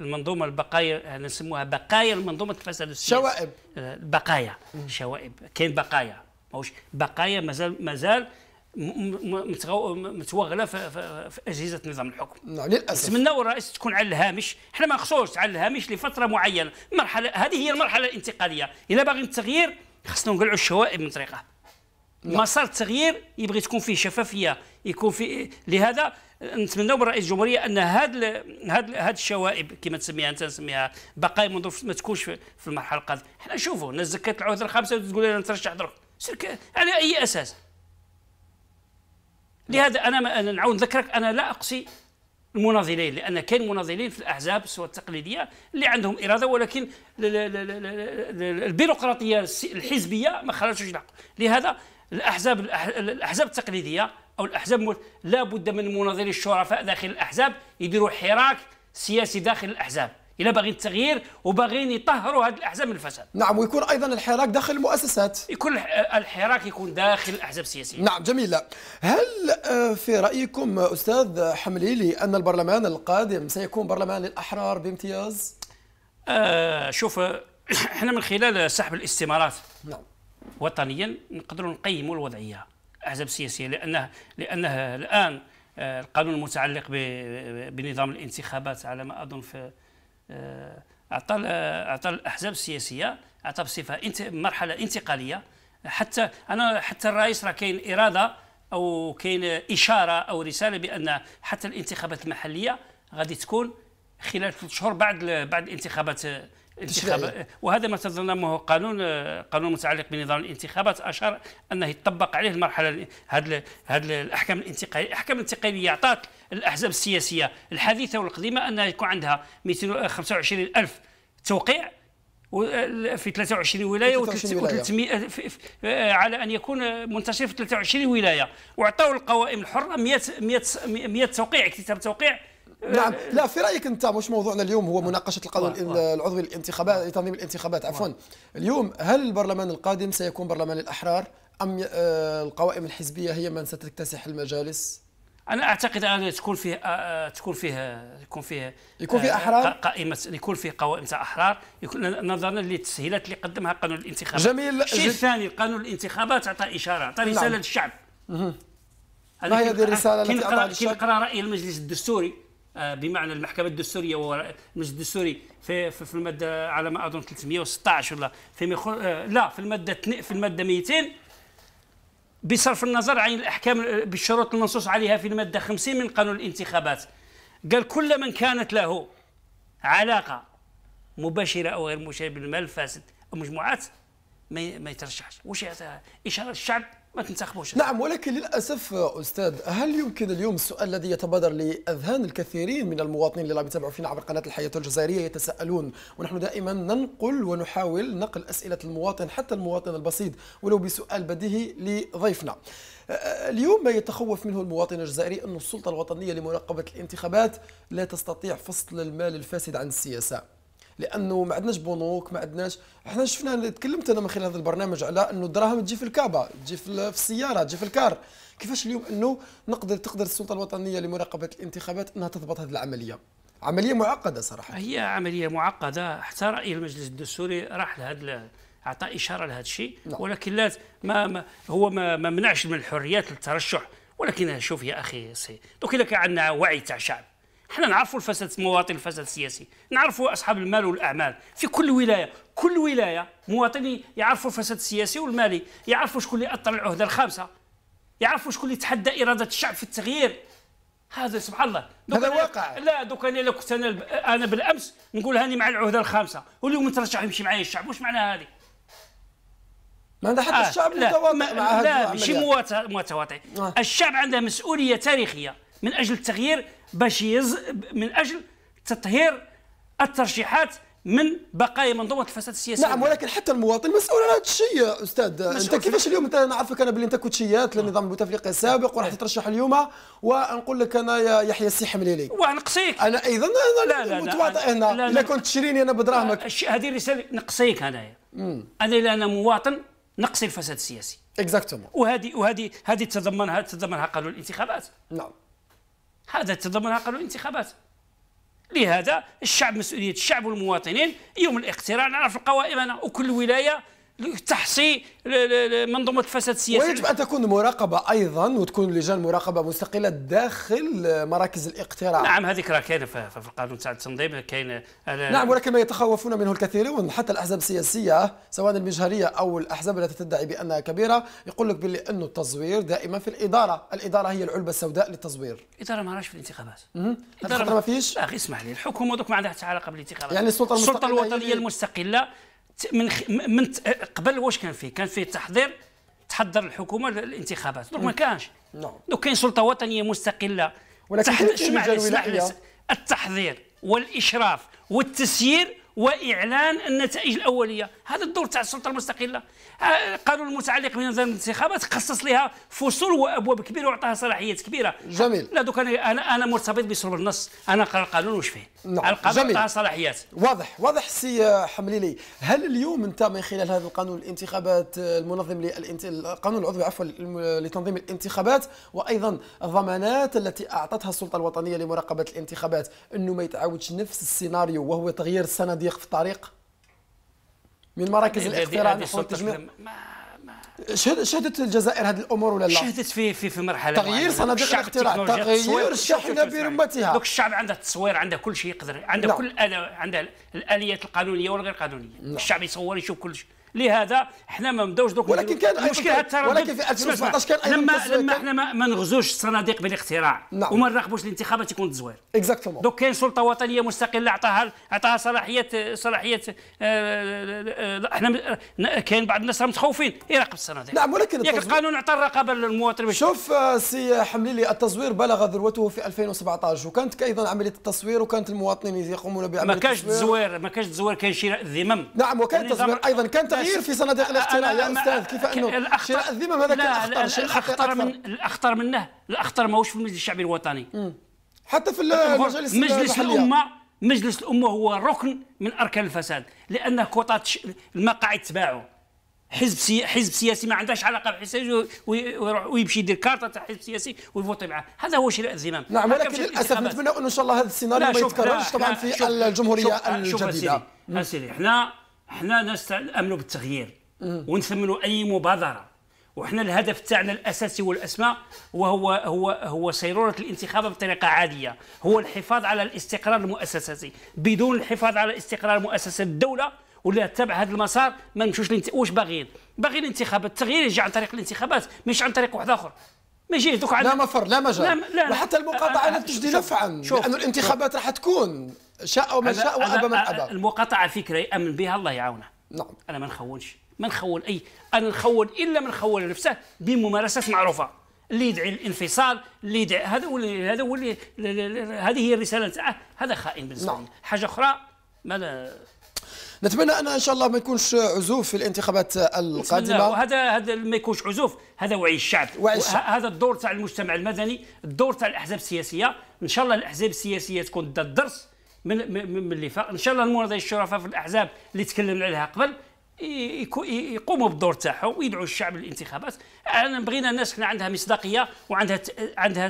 المنظومه البقايا نسموها بقايا المنظومه الفساد السياسي شوائب آه، بقايا شوائب كاين بقايا ماهوش بقايا مازال مازال متوغله في, في اجهزه نظام الحكم نعم للاسف نتمنى الرئيس تكون على الهامش حنا ما خصوش على الهامش لفتره معينه مرحله هذه هي المرحله الانتقاليه الا باغي التغيير خصنا نقلعوا الشوائب من طريقه نعم. مسار التغيير يبغي تكون فيه شفافيه يكون فيه لهذا نتمنوا من رئيس الجمهوريه ان هاد هاد هاد الشوائب كما تسميها انت تسميها بقايا منذ ما تكونش في المرحله القادمه حنا نشوفوا الناس زكات العهد الخامسه وتقول انا ترشح درك على اي اساس لهذا انا نعاود نذكرك انا لا اقصي المناضلين لان كاين مناضلين في الاحزاب سواء التقليديه اللي عندهم اراده ولكن البيروقراطيه الحزبيه ما خرجتش لهذا الاحزاب الاحزاب التقليديه او الاحزاب لا بد من المناضلين الشرفاء داخل الاحزاب يديروا حراك سياسي داخل الاحزاب الا باغيين التغيير وباغيين يطهروا هذه الاحزاب من الفساد نعم ويكون ايضا الحراك داخل المؤسسات يكون آه، الحراك يكون داخل الاحزاب السياسيه نعم جميل هل آه، في رايكم آه، استاذ حمليلي ان البرلمان القادم سيكون برلمان للاحرار بامتياز آه شوف احنا من خلال سحب الاستمارات نعم وطنيا نقدروا نقيموا الوضعيه الاحزاب السياسيه لانه لانه الان القانون المتعلق بنظام الانتخابات على ما اظن في آه، اعطى آه، اعطى الاحزاب السياسيه اعطى بصفه مرحله انتقاليه حتى انا حتى الرئيس راه كاين اراده او كاين اشاره او رساله بان حتى الانتخابات المحليه غادي تكون خلال ثلاث شهور بعد بعد الانتخابات الانتخابات آه، وهذا ما تظلمه قانون قانون متعلق بنظام الانتخابات اشار انه يطبق عليه المرحله هذه الاحكام الانتقاليه الاحكام الانتقاليه اعطت الاحزاب السياسيه الحديثه والقديمه انها يكون عندها 225 الف توقيع في 23 ولايه و300 آه، على ان يكون منتشر في 23 ولايه وعطاو القوائم الحره 100 100 100 توقيع اكتتاب توقيع آه، نعم لا في رايك انت مش موضوعنا اليوم هو مناقشه القانون العضوي للانتخابات لتنظيم الانتخابات عفوا اليوم هل البرلمان القادم سيكون برلمان الاحرار ام آه، القوائم الحزبيه هي من ستكتسح المجالس انا اعتقد ان تكون فيه آه، آه، تكون فيه يكون فيه يكون فيه آه، احرار قائمه يكون فيه قوائم تاع احرار نظرا للتسهيلات اللي قدمها قانون الانتخابات جميل الشيء جد... الثاني قانون الانتخابات اعطى اشاره اعطى نعم. رساله نعم. للشعب ما هي هذه الرساله التي اعطاها للشعب نقرا راي المجلس الدستوري بمعنى المحكمه الدستوريه والمجلس الدستوري في في, في الماده على ما اظن 316 ولا في لا في الماده في الماده 200 بصرف النظر عن الأحكام بالشروط المنصوص عليها في المادة 50 من قانون الانتخابات قال كل من كانت له علاقة مباشرة أو غير مباشرة بالمال الفاسد أو مجموعات ما يترشحش واش إشارة الشعب ما تنتخبوش نعم ولكن للاسف استاذ هل يمكن اليوم السؤال الذي يتبادر لاذهان الكثيرين من المواطنين اللي يتابعوا فينا عبر قناه الحياه الجزائريه يتساءلون ونحن دائما ننقل ونحاول نقل اسئله المواطن حتى المواطن البسيط ولو بسؤال بديهي لضيفنا اليوم ما يتخوف منه المواطن الجزائري أن السلطة الوطنية لمراقبة الانتخابات لا تستطيع فصل المال الفاسد عن السياسة لانه ما عندناش بنوك ما عندناش احنا شفنا تكلمت انا من خلال هذا البرنامج على انه الدراهم تجي في الكابه تجي في السياره تجي في الكار كيفاش اليوم انه نقدر تقدر السلطه الوطنيه لمراقبه الانتخابات انها تضبط هذه العمليه عمليه معقده صراحه هي عمليه معقده حتى راي المجلس الدستوري راح لهذا اعطى اشاره لهذا الشيء نعم. ولكن لا ما, ما هو ما, ما منعش من الحريات للترشح ولكن شوف يا اخي سي دوك الا كان عندنا وعي تاع شعب حنا نعرفوا الفساد المواطن الفساد السياسي نعرفوا اصحاب المال والاعمال في كل ولايه كل ولايه مواطني يعرفوا الفساد السياسي والمالي يعرفوا شكون اللي اثر العهده الخامسه يعرفوا شكون اللي تحدى اراده الشعب في التغيير هذا سبحان الله هذا واقع لا دوك انا لو كنت انا انا بالامس نقول هاني مع العهده الخامسه واليوم ترشح يمشي معايا الشعب واش معنى هذه ما عندها حتى آه الشعب متواطئ مع هذا لا ماشي متواطئ آه. الشعب عنده مسؤوليه تاريخيه من اجل التغيير باش يز من اجل تطهير الترشيحات من بقايا منظومه الفساد السياسي نعم ولكن حتى المواطن مسؤول عن هذا الشيء استاذ انت كيفاش اليوم انت نعرفك انا باللي انت كنت شيات للنظام بوتفليقه نعم. السابق وراح نعم. تترشح اليوم ونقول لك انا يا يحيى السي حمليلي ونقصيك انا ايضا انا لا لا متواطئ هنا اذا كنت تشريني انا بدراهمك آه، هذه رساله نقصيك انايا انا لا انا مواطن نقصي الفساد السياسي اكزاكتومون وهذه وهذه هذه تضمنها تضمنها قانون الانتخابات نعم هذا تضمنها قانون الانتخابات لهذا الشعب مسؤولية الشعب والمواطنين يوم الاقتراع نعرف القوائم أنا وكل ولاية تحصي منظومه الفساد السياسي ويجب ان تكون مراقبه ايضا وتكون لجان مراقبه مستقله داخل مراكز الاقتراع نعم هذيك راه كاينه في القانون تاع التنظيم كاينه نعم ولكن ما يتخوفون منه الكثيرون حتى الاحزاب السياسيه سواء المجهريه او الاحزاب التي تدعي بانها كبيره يقول لك بلي انه التزوير دائما في الاداره الاداره هي العلبه السوداء للتزوير الاداره ما راهش في الانتخابات الاداره ما فيش لا غير اسمح لي الحكومه دوك ما عندها حتى علاقه بالانتخابات يعني السلطه السلطه الوطنيه المستقله من خ... من قبل واش كان فيه كان فيه تحضير تحضر الحكومه للانتخابات دوك ما كانش نعم. دوك كاين سلطه وطنيه مستقله ولكن تحض... التحضير والاشراف والتسيير واعلان النتائج الاوليه هذا الدور تاع السلطه المستقله القانون آه، المتعلق بنظام الانتخابات خصص لها فصول وابواب كبيره وعطاها صلاحيات كبيره جميل لا دوك انا انا مرتبط بصلب النص انا قرا القانون واش فيه نعم. القانون عطاها صلاحيات واضح واضح سي آه، حمليلي هل اليوم انت من خلال هذا القانون الانتخابات آه، المنظم للانت... القانون العضوي عفوا لتنظيم الانتخابات وايضا الضمانات التي اعطتها السلطه الوطنيه لمراقبه الانتخابات انه ما يتعاودش نفس السيناريو وهو تغيير الصناديق في الطريق من مراكز الاقتراع نحو والتجميع شهدت الجزائر هذه الامور ولا لا؟ شهدت في في في مرحله تغيير صناديق الاقتراع تغيير الشحنه برمتها دوك الشعب عنده التصوير عنده كل شيء يقدر عنده لا. نعم. كل عنده الاليات القانونيه والغير قانونيه لا. نعم. الشعب يصور يشوف كل شيء لهذا احنا ما نبداوش دوك ولكن كان المشكل هذا ولكن في 2017 كان لما لما احنا ما نغزوش الصناديق بالاختراع نعم. وما نراقبوش الانتخابات يكون تزوير اكزاكتومون دوك كاين سلطه وطنيه مستقله عطاها عطاها صلاحيات صلاحيات احنا آه، آه، كاين بعض الناس متخوفين يراقب الصناديق نعم ولكن ياك القانون عطى الرقابه للمواطن شوف آه، سي حملي التزوير بلغ ذروته في 2017 وكانت ايضا عمليه التصوير وكانت المواطنين يقومون بعمليه ما كانش تزوير ما كانش تزوير كان شراء الذمم نعم وكان التزوير ايضا كان كثير في صناديق الاقتراع يا استاذ كيف انه شراء الذمم هذا كان اخطر شيء الاخطر من الاخطر منه الاخطر ماهوش في المجلس الشعبي الوطني حتى في المجلس مجلس الامه مجلس الامه هو ركن من اركان الفساد لانه كوطات المقاعد تباعوا حزب سي... حزب سياسي ما عندهاش علاقه بالحساب ويروح ويمشي يدير كارطه تاع حزب سياسي ويفوتي معاه هذا هو شراء الذمم نعم ولكن للاسف نتمنى انه ان شاء الله هذا السيناريو ما يتكررش طبعا في الجمهوريه شوف الجديده شوف سيدي احنا حنا ناس نامنوا بالتغيير ونثمنوا اي مبادره وحنا الهدف تاعنا الاساسي والاسماء وهو هو هو صيروره الانتخابات بطريقه عاديه هو الحفاظ على الاستقرار المؤسساتي بدون الحفاظ على استقرار مؤسسات الدوله ولا تبع هذا المسار ما نمشوش لنت... واش باغيين باغي الانتخابات التغيير يجي عن طريق الانتخابات مش عن طريق واحد اخر ما يجيش دوك عندنا لا مفر لا مجال لا, لا, آه، آه، لا حتى المقاطعه لن تجدي نفعا لانه الانتخابات راح تكون شاء من شاء وابى من آه، ابى المقاطعه فكره يامن بها الله يعاونه نعم انا ما نخونش ما نخون اي انا نخون الا من خون نفسه بممارسات معروفه اللي يدعي الانفصال اللي يدعي هذا هو هذا هو هذه هي الرساله تاعه هذا خائن بالنسبه نعم. حاجه اخرى ما لا نتمنى ان ان شاء الله ما يكونش عزوف في الانتخابات القادمه هذا هذا ما يكونش عزوف هذا وعي الشعب, وعي الشعب. هذا الدور تاع المجتمع المدني الدور تاع الاحزاب السياسيه ان شاء الله الاحزاب السياسيه تكون ضد الدرس من, من اللي فات ان شاء الله المناضلين الشرفاء في الاحزاب اللي تكلمنا عليها قبل يقوموا بالدور تاعهم ويدعوا الشعب للانتخابات انا بغينا الناس حنا عندها مصداقيه وعندها عندها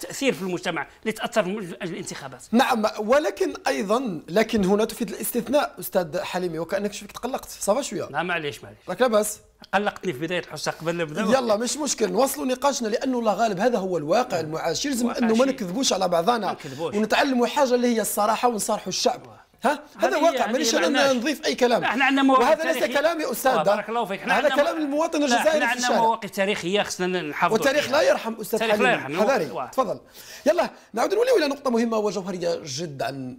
تاثير في المجتمع لتاثر الانتخابات نعم ولكن ايضا لكن هنا تفيد الاستثناء استاذ حليمي وكانك شفتك تقلقت صافا شويه لا معليش معليش راك لاباس قلقتني في بدايه الحصه قبل لا نبدا يلا مش مشكل نواصلوا نقاشنا لانه الله غالب هذا هو الواقع المعاش يلزم انه ما نكذبوش على بعضنا ونتعلموا حاجه اللي هي الصراحه ونصارحوا الشعب أيوة. ها هذا واقع يعني مانيش انا نضيف اي كلام احنا عندنا مواقف وهذا ليس كلام استاذ بارك الله فيك هذا كلام المواطن الجزائري احنا عندنا مواقف تاريخيه خصنا نحافظوا والتاريخ لا يرحم استاذ حليم حذاري تفضل يلا نعود نوليو الى نقطه مهمه وجوهريه جدا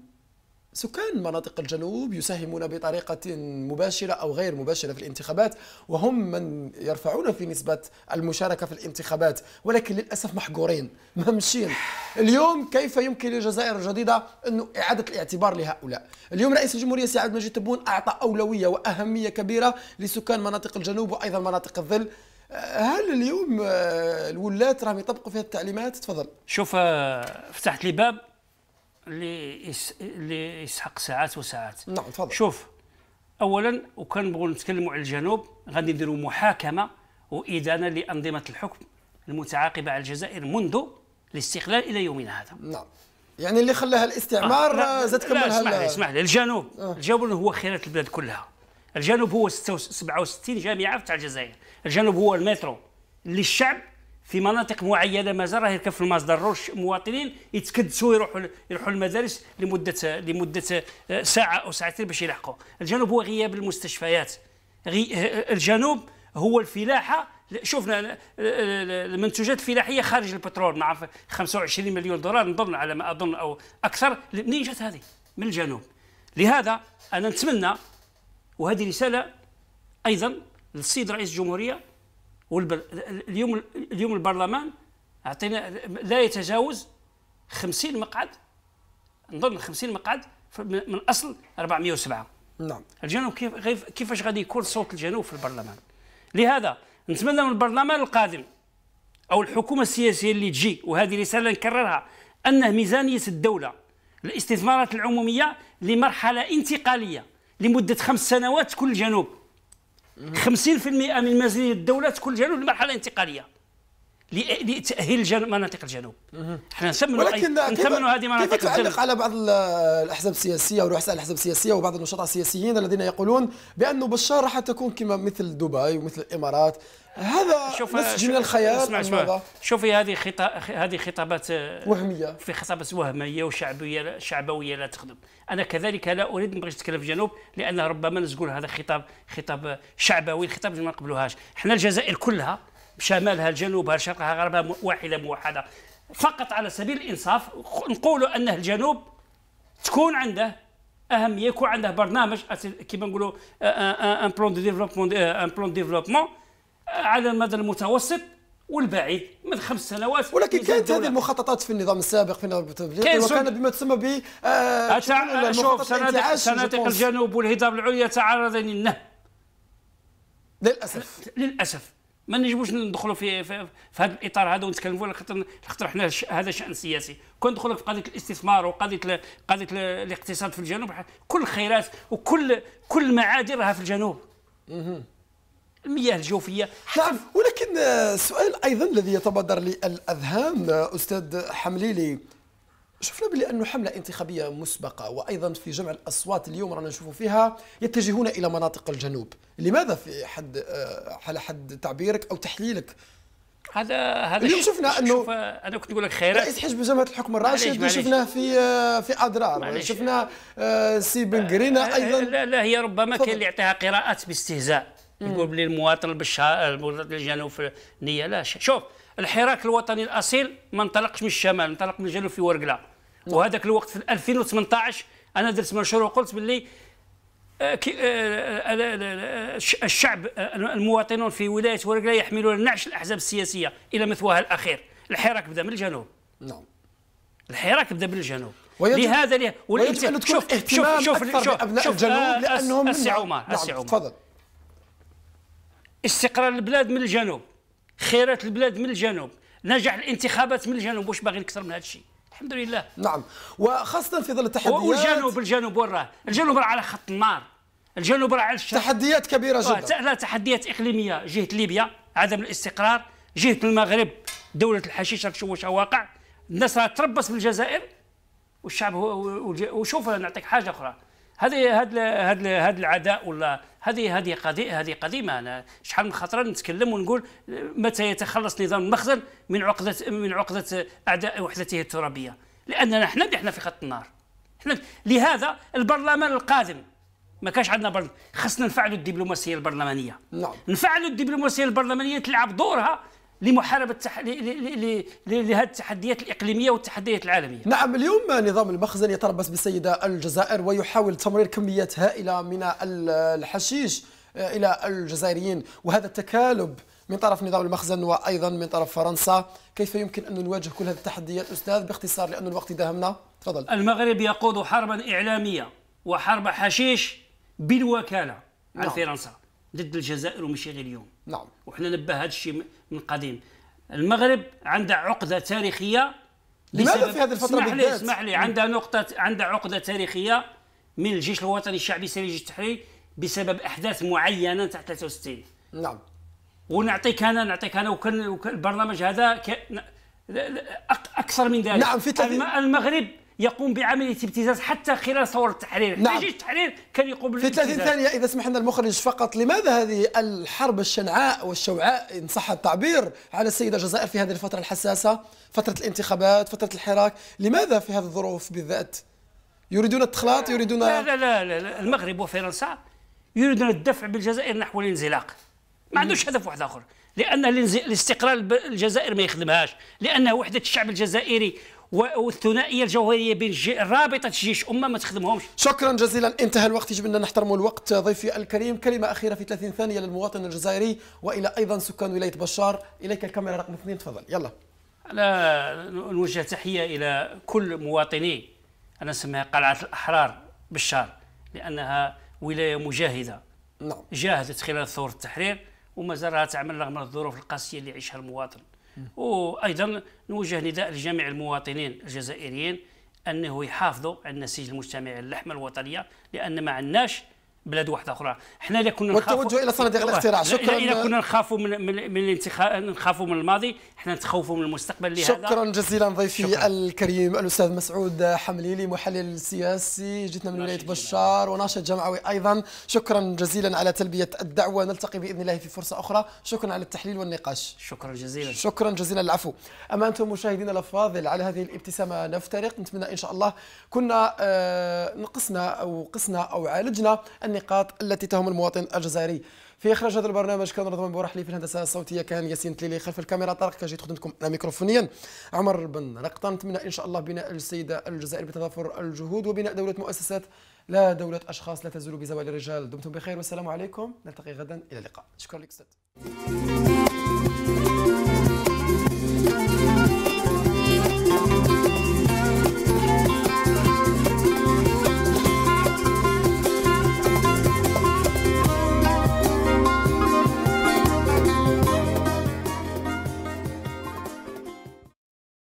سكان مناطق الجنوب يساهمون بطريقة مباشرة أو غير مباشرة في الانتخابات وهم من يرفعون في نسبة المشاركة في الانتخابات ولكن للأسف محقورين مهمشين اليوم كيف يمكن للجزائر الجديدة أن إعادة الاعتبار لهؤلاء اليوم رئيس الجمهورية سعد مجيد تبون أعطى أولوية وأهمية كبيرة لسكان مناطق الجنوب وأيضا مناطق الظل هل اليوم آه، الولاة راهم يطبقوا في التعليمات تفضل شوف آه، فتحت لي باب اللي اللي يسحق ساعات وساعات نعم تفضل شوف اولا وكنبغوا نتكلموا على الجنوب غادي نديروا محاكمه وادانه لانظمه الحكم المتعاقبه على الجزائر منذ الاستقلال الى يومنا هذا نعم يعني اللي خلاها الاستعمار آه زاد كملها اسمح لي اسمح لي الجنوب آه. الجنوب هو خيرات البلاد كلها الجنوب هو 67 جامعه تاع الجزائر الجنوب هو المترو اللي الشعب في مناطق معينه مازال راه يركب في المصدر روش مواطنين يتكدسوا يروحوا يروحوا للمدارس لمده لمده آه، ساعه او ساعتين باش يلحقوا الجنوب هو غياب المستشفيات غي آه، آه، الجنوب هو الفلاحه شفنا المنتوجات الفلاحيه خارج البترول مع 25 مليون دولار نظن على ما اظن او اكثر منين جات هذه من الجنوب لهذا انا نتمنى وهذه رساله ايضا للسيد رئيس الجمهوريه والبر... اليوم اليوم البرلمان اعطينا لا يتجاوز 50 مقعد نظن 50 مقعد من اصل 407 نعم الجنوب كيف كيفاش غادي يكون صوت الجنوب في البرلمان لهذا نتمنى من البرلمان القادم او الحكومه السياسيه اللي تجي وهذه رساله نكررها انه ميزانيه الدوله الاستثمارات العموميه لمرحله انتقاليه لمده خمس سنوات كل الجنوب 50% من ميزانيه الدوله تكون جانب المرحله الانتقاليه لتاهيل مناطق الجنوب احنا نسمنوا ولكن هذه مناطق كيف تعلق على بعض الاحزاب السياسيه ورؤساء الاحزاب السياسيه وبعض النشطاء السياسيين الذين يقولون بانه بشار راح تكون كما مثل دبي ومثل الامارات هذا شوف نسج من الخيال اسمع اسمع شوفي هذه خطا هذه خطابات آه، وهميه في خطابات وهميه وشعبيه شعبويه لا تخدم انا كذلك لا اريد ما نتكلم في الجنوب لان ربما نقول هذا خطاب خطاب شعبوي الخطاب ما نقبلوهاش احنا الجزائر كلها شمالها جنوبها شرقها غربها واحده موحده فقط على سبيل الانصاف نقولوا انه الجنوب تكون عنده اهميه يكون عنده برنامج كما نقولوا ان بلان ديفلوبمون ان بلان ديفلوبمون على المدى المتوسط والبعيد من خمس سنوات ولكن كانت هذه المخططات في النظام السابق في نظام التبليغ وكان بما تسمى ب آه، شوف صناديق الجنوب والهضاب العليا تعرضن للنهب للاسف للاسف ما نجموش ندخلوا في في, في هذا الاطار هذا ونتكلموا على خاطر خاطر حنا هذا شان سياسي كون ندخلوا في قضيه الاستثمار وقضيه قضيه الاقتصاد في الجنوب كل الخيرات وكل كل المعادن راها في الجنوب المياه الجوفيه نعم ولكن السؤال ايضا الذي يتبادر للاذهان استاذ حمليلي شفنا بلي انه حمله انتخابيه مسبقه وايضا في جمع الاصوات اليوم رانا نشوفوا فيها يتجهون الى مناطق الجنوب، لماذا في حد آه، على حد تعبيرك او تحليلك؟ هذا هذا اليوم شفنا انه شوف انا كنت نقول لك خيرات رئيس حزب جبهه الحكم الراشد شفناه في آه، في اضرار شفنا آه، سي بن قرينه ايضا لا لا هي ربما كاين اللي يعطيها قراءات باستهزاء يقول بلي المواطن البشار المواطن الجنوب نيه لا شوف الحراك الوطني الاصيل ما انطلقش من الشمال انطلق من الجنوب في ورقله وهذاك الوقت في 2018 انا درت مشروع وقلت باللي آه، آه، آه، الشعب المواطنون في ولايه ورقله يحملون نعش الاحزاب السياسيه الى مثواها الاخير الحراك بدا من الجنوب نعم الحراك بدا من الجنوب لهذا لي والانت... ان تكون شوف شوف شوف شوف ابناء شوف الجنوب لانهم من عمر السي عمر تفضل استقرار البلاد من الجنوب خيرات البلاد من الجنوب نجح الانتخابات من الجنوب واش باغي نكثر من هذا الشيء الحمد لله نعم وخاصه في ظل التحديات والجنوب الجنوب وين راه الجنوب راه على خط النار الجنوب راه على الشرق تحديات كبيره جدا لا تحديات اقليميه جهه ليبيا عدم الاستقرار جهه المغرب دوله الحشيش راك شوف واش واقع الناس راه تربص في الجزائر والشعب هو وشوف نعطيك حاجه اخرى هذه هذا هذا هذا العداء ولا هذه هذه قضيه هذه قديمه انا شحال من خطره نتكلم ونقول متى يتخلص نظام المخزن من عقده من عقده اعداء وحدته الترابيه لاننا احنا اللي احنا في خط النار احنا لهذا البرلمان القادم ما كانش عندنا برلمان خصنا نفعلوا الدبلوماسيه البرلمانيه نعم نفعلوا الدبلوماسيه البرلمانيه تلعب دورها لمحاربه تح... ل... ل... ل... لهذه التحديات الاقليميه والتحديات العالميه. نعم اليوم نظام المخزن يتربص بالسيده الجزائر ويحاول تمرير كميات هائله من الحشيش الى الجزائريين وهذا التكالب من طرف نظام المخزن وايضا من طرف فرنسا، كيف يمكن ان نواجه كل هذه التحديات استاذ باختصار لان الوقت داهمنا، تفضل. المغرب يقود حربا اعلاميه وحرب حشيش بالوكاله عن نعم. فرنسا ضد الجزائر وماشي غير اليوم. نعم وحنا نبه هذا الشيء من قديم المغرب عندها عقده تاريخيه لماذا في هذه الفتره اسمح لي اسمح لي عندها نقطه عندها عقده تاريخيه من الجيش الوطني الشعبي سري التحرير بسبب احداث معينه تاع 63 نعم ونعطيك انا نعطيك انا وكان البرنامج هذا ك... اكثر من ذلك نعم في المغرب يقوم بعمليه ابتزاز حتى خلال صور التحرير نعم. جيش التحرير كان يقوم بالابتزاز في 30 ثانيه اذا سمح لنا المخرج فقط لماذا هذه الحرب الشنعاء والشوعاء ان صح التعبير على السيده الجزائر في هذه الفتره الحساسه فتره الانتخابات فتره الحراك لماذا في هذه الظروف بالذات يريدون التخلاط يريدون لا لا لا, لا, لا. المغرب وفرنسا يريدون الدفع بالجزائر نحو الانزلاق ما عندوش هدف واحد اخر لان الاستقلال الجزائر ما يخدمهاش لان وحده الشعب الجزائري والثنائيه الجوهريه بين رابطه جيش امه ما تخدمهمش شكرا جزيلا انتهى الوقت يجب ان نحترم الوقت ضيفي الكريم كلمه اخيره في 30 ثانيه للمواطن الجزائري والى ايضا سكان ولايه بشار اليك الكاميرا رقم اثنين تفضل يلا انا نوجه تحيه الى كل مواطني انا نسميها قلعه الاحرار بشار لانها ولايه مجاهده نعم جاهدت خلال ثوره التحرير وما زالها تعمل رغم الظروف القاسيه اللي يعيشها المواطن وايضا نوجه نداء لجميع المواطنين الجزائريين انه يحافظوا على النسيج المجتمعي اللحمه الوطنيه لان ما عندناش بلاد واحده اخرى حنا الا كنا نخافوا والتوجه الى صناديق الاقتراع شكرا الا كنا نخافوا من من, من الانتخاب نخافوا من الماضي حنا نتخوفوا من المستقبل لهذا شكرا جزيلا ضيفي شكرا. الكريم الاستاذ مسعود حمليلي محلل سياسي جئتنا من ولايه بشار وناشط جمعوي ايضا شكرا جزيلا على تلبيه الدعوه نلتقي باذن الله في فرصه اخرى شكرا على التحليل والنقاش شكرا جزيلا شكرا جزيلا العفو اما انتم مشاهدينا الافاضل على هذه الابتسامه نفترق نتمنى ان شاء الله كنا آه، نقصنا او قصنا او عالجنا أن النقاط التي تهم المواطن الجزائري في اخراج هذا البرنامج كان رضوان بورحلي في الهندسه الصوتيه كان ياسين تليلي خلف الكاميرا طارق جيت خدمتكم انا ميكروفونيا عمر بن رقطه نتمنى ان شاء الله بناء السيده الجزائر بتضافر الجهود وبناء دوله مؤسسات لا دولة أشخاص لا تزول بزوال الرجال دمتم بخير والسلام عليكم نلتقي غدا إلى اللقاء شكرا لك أستاذ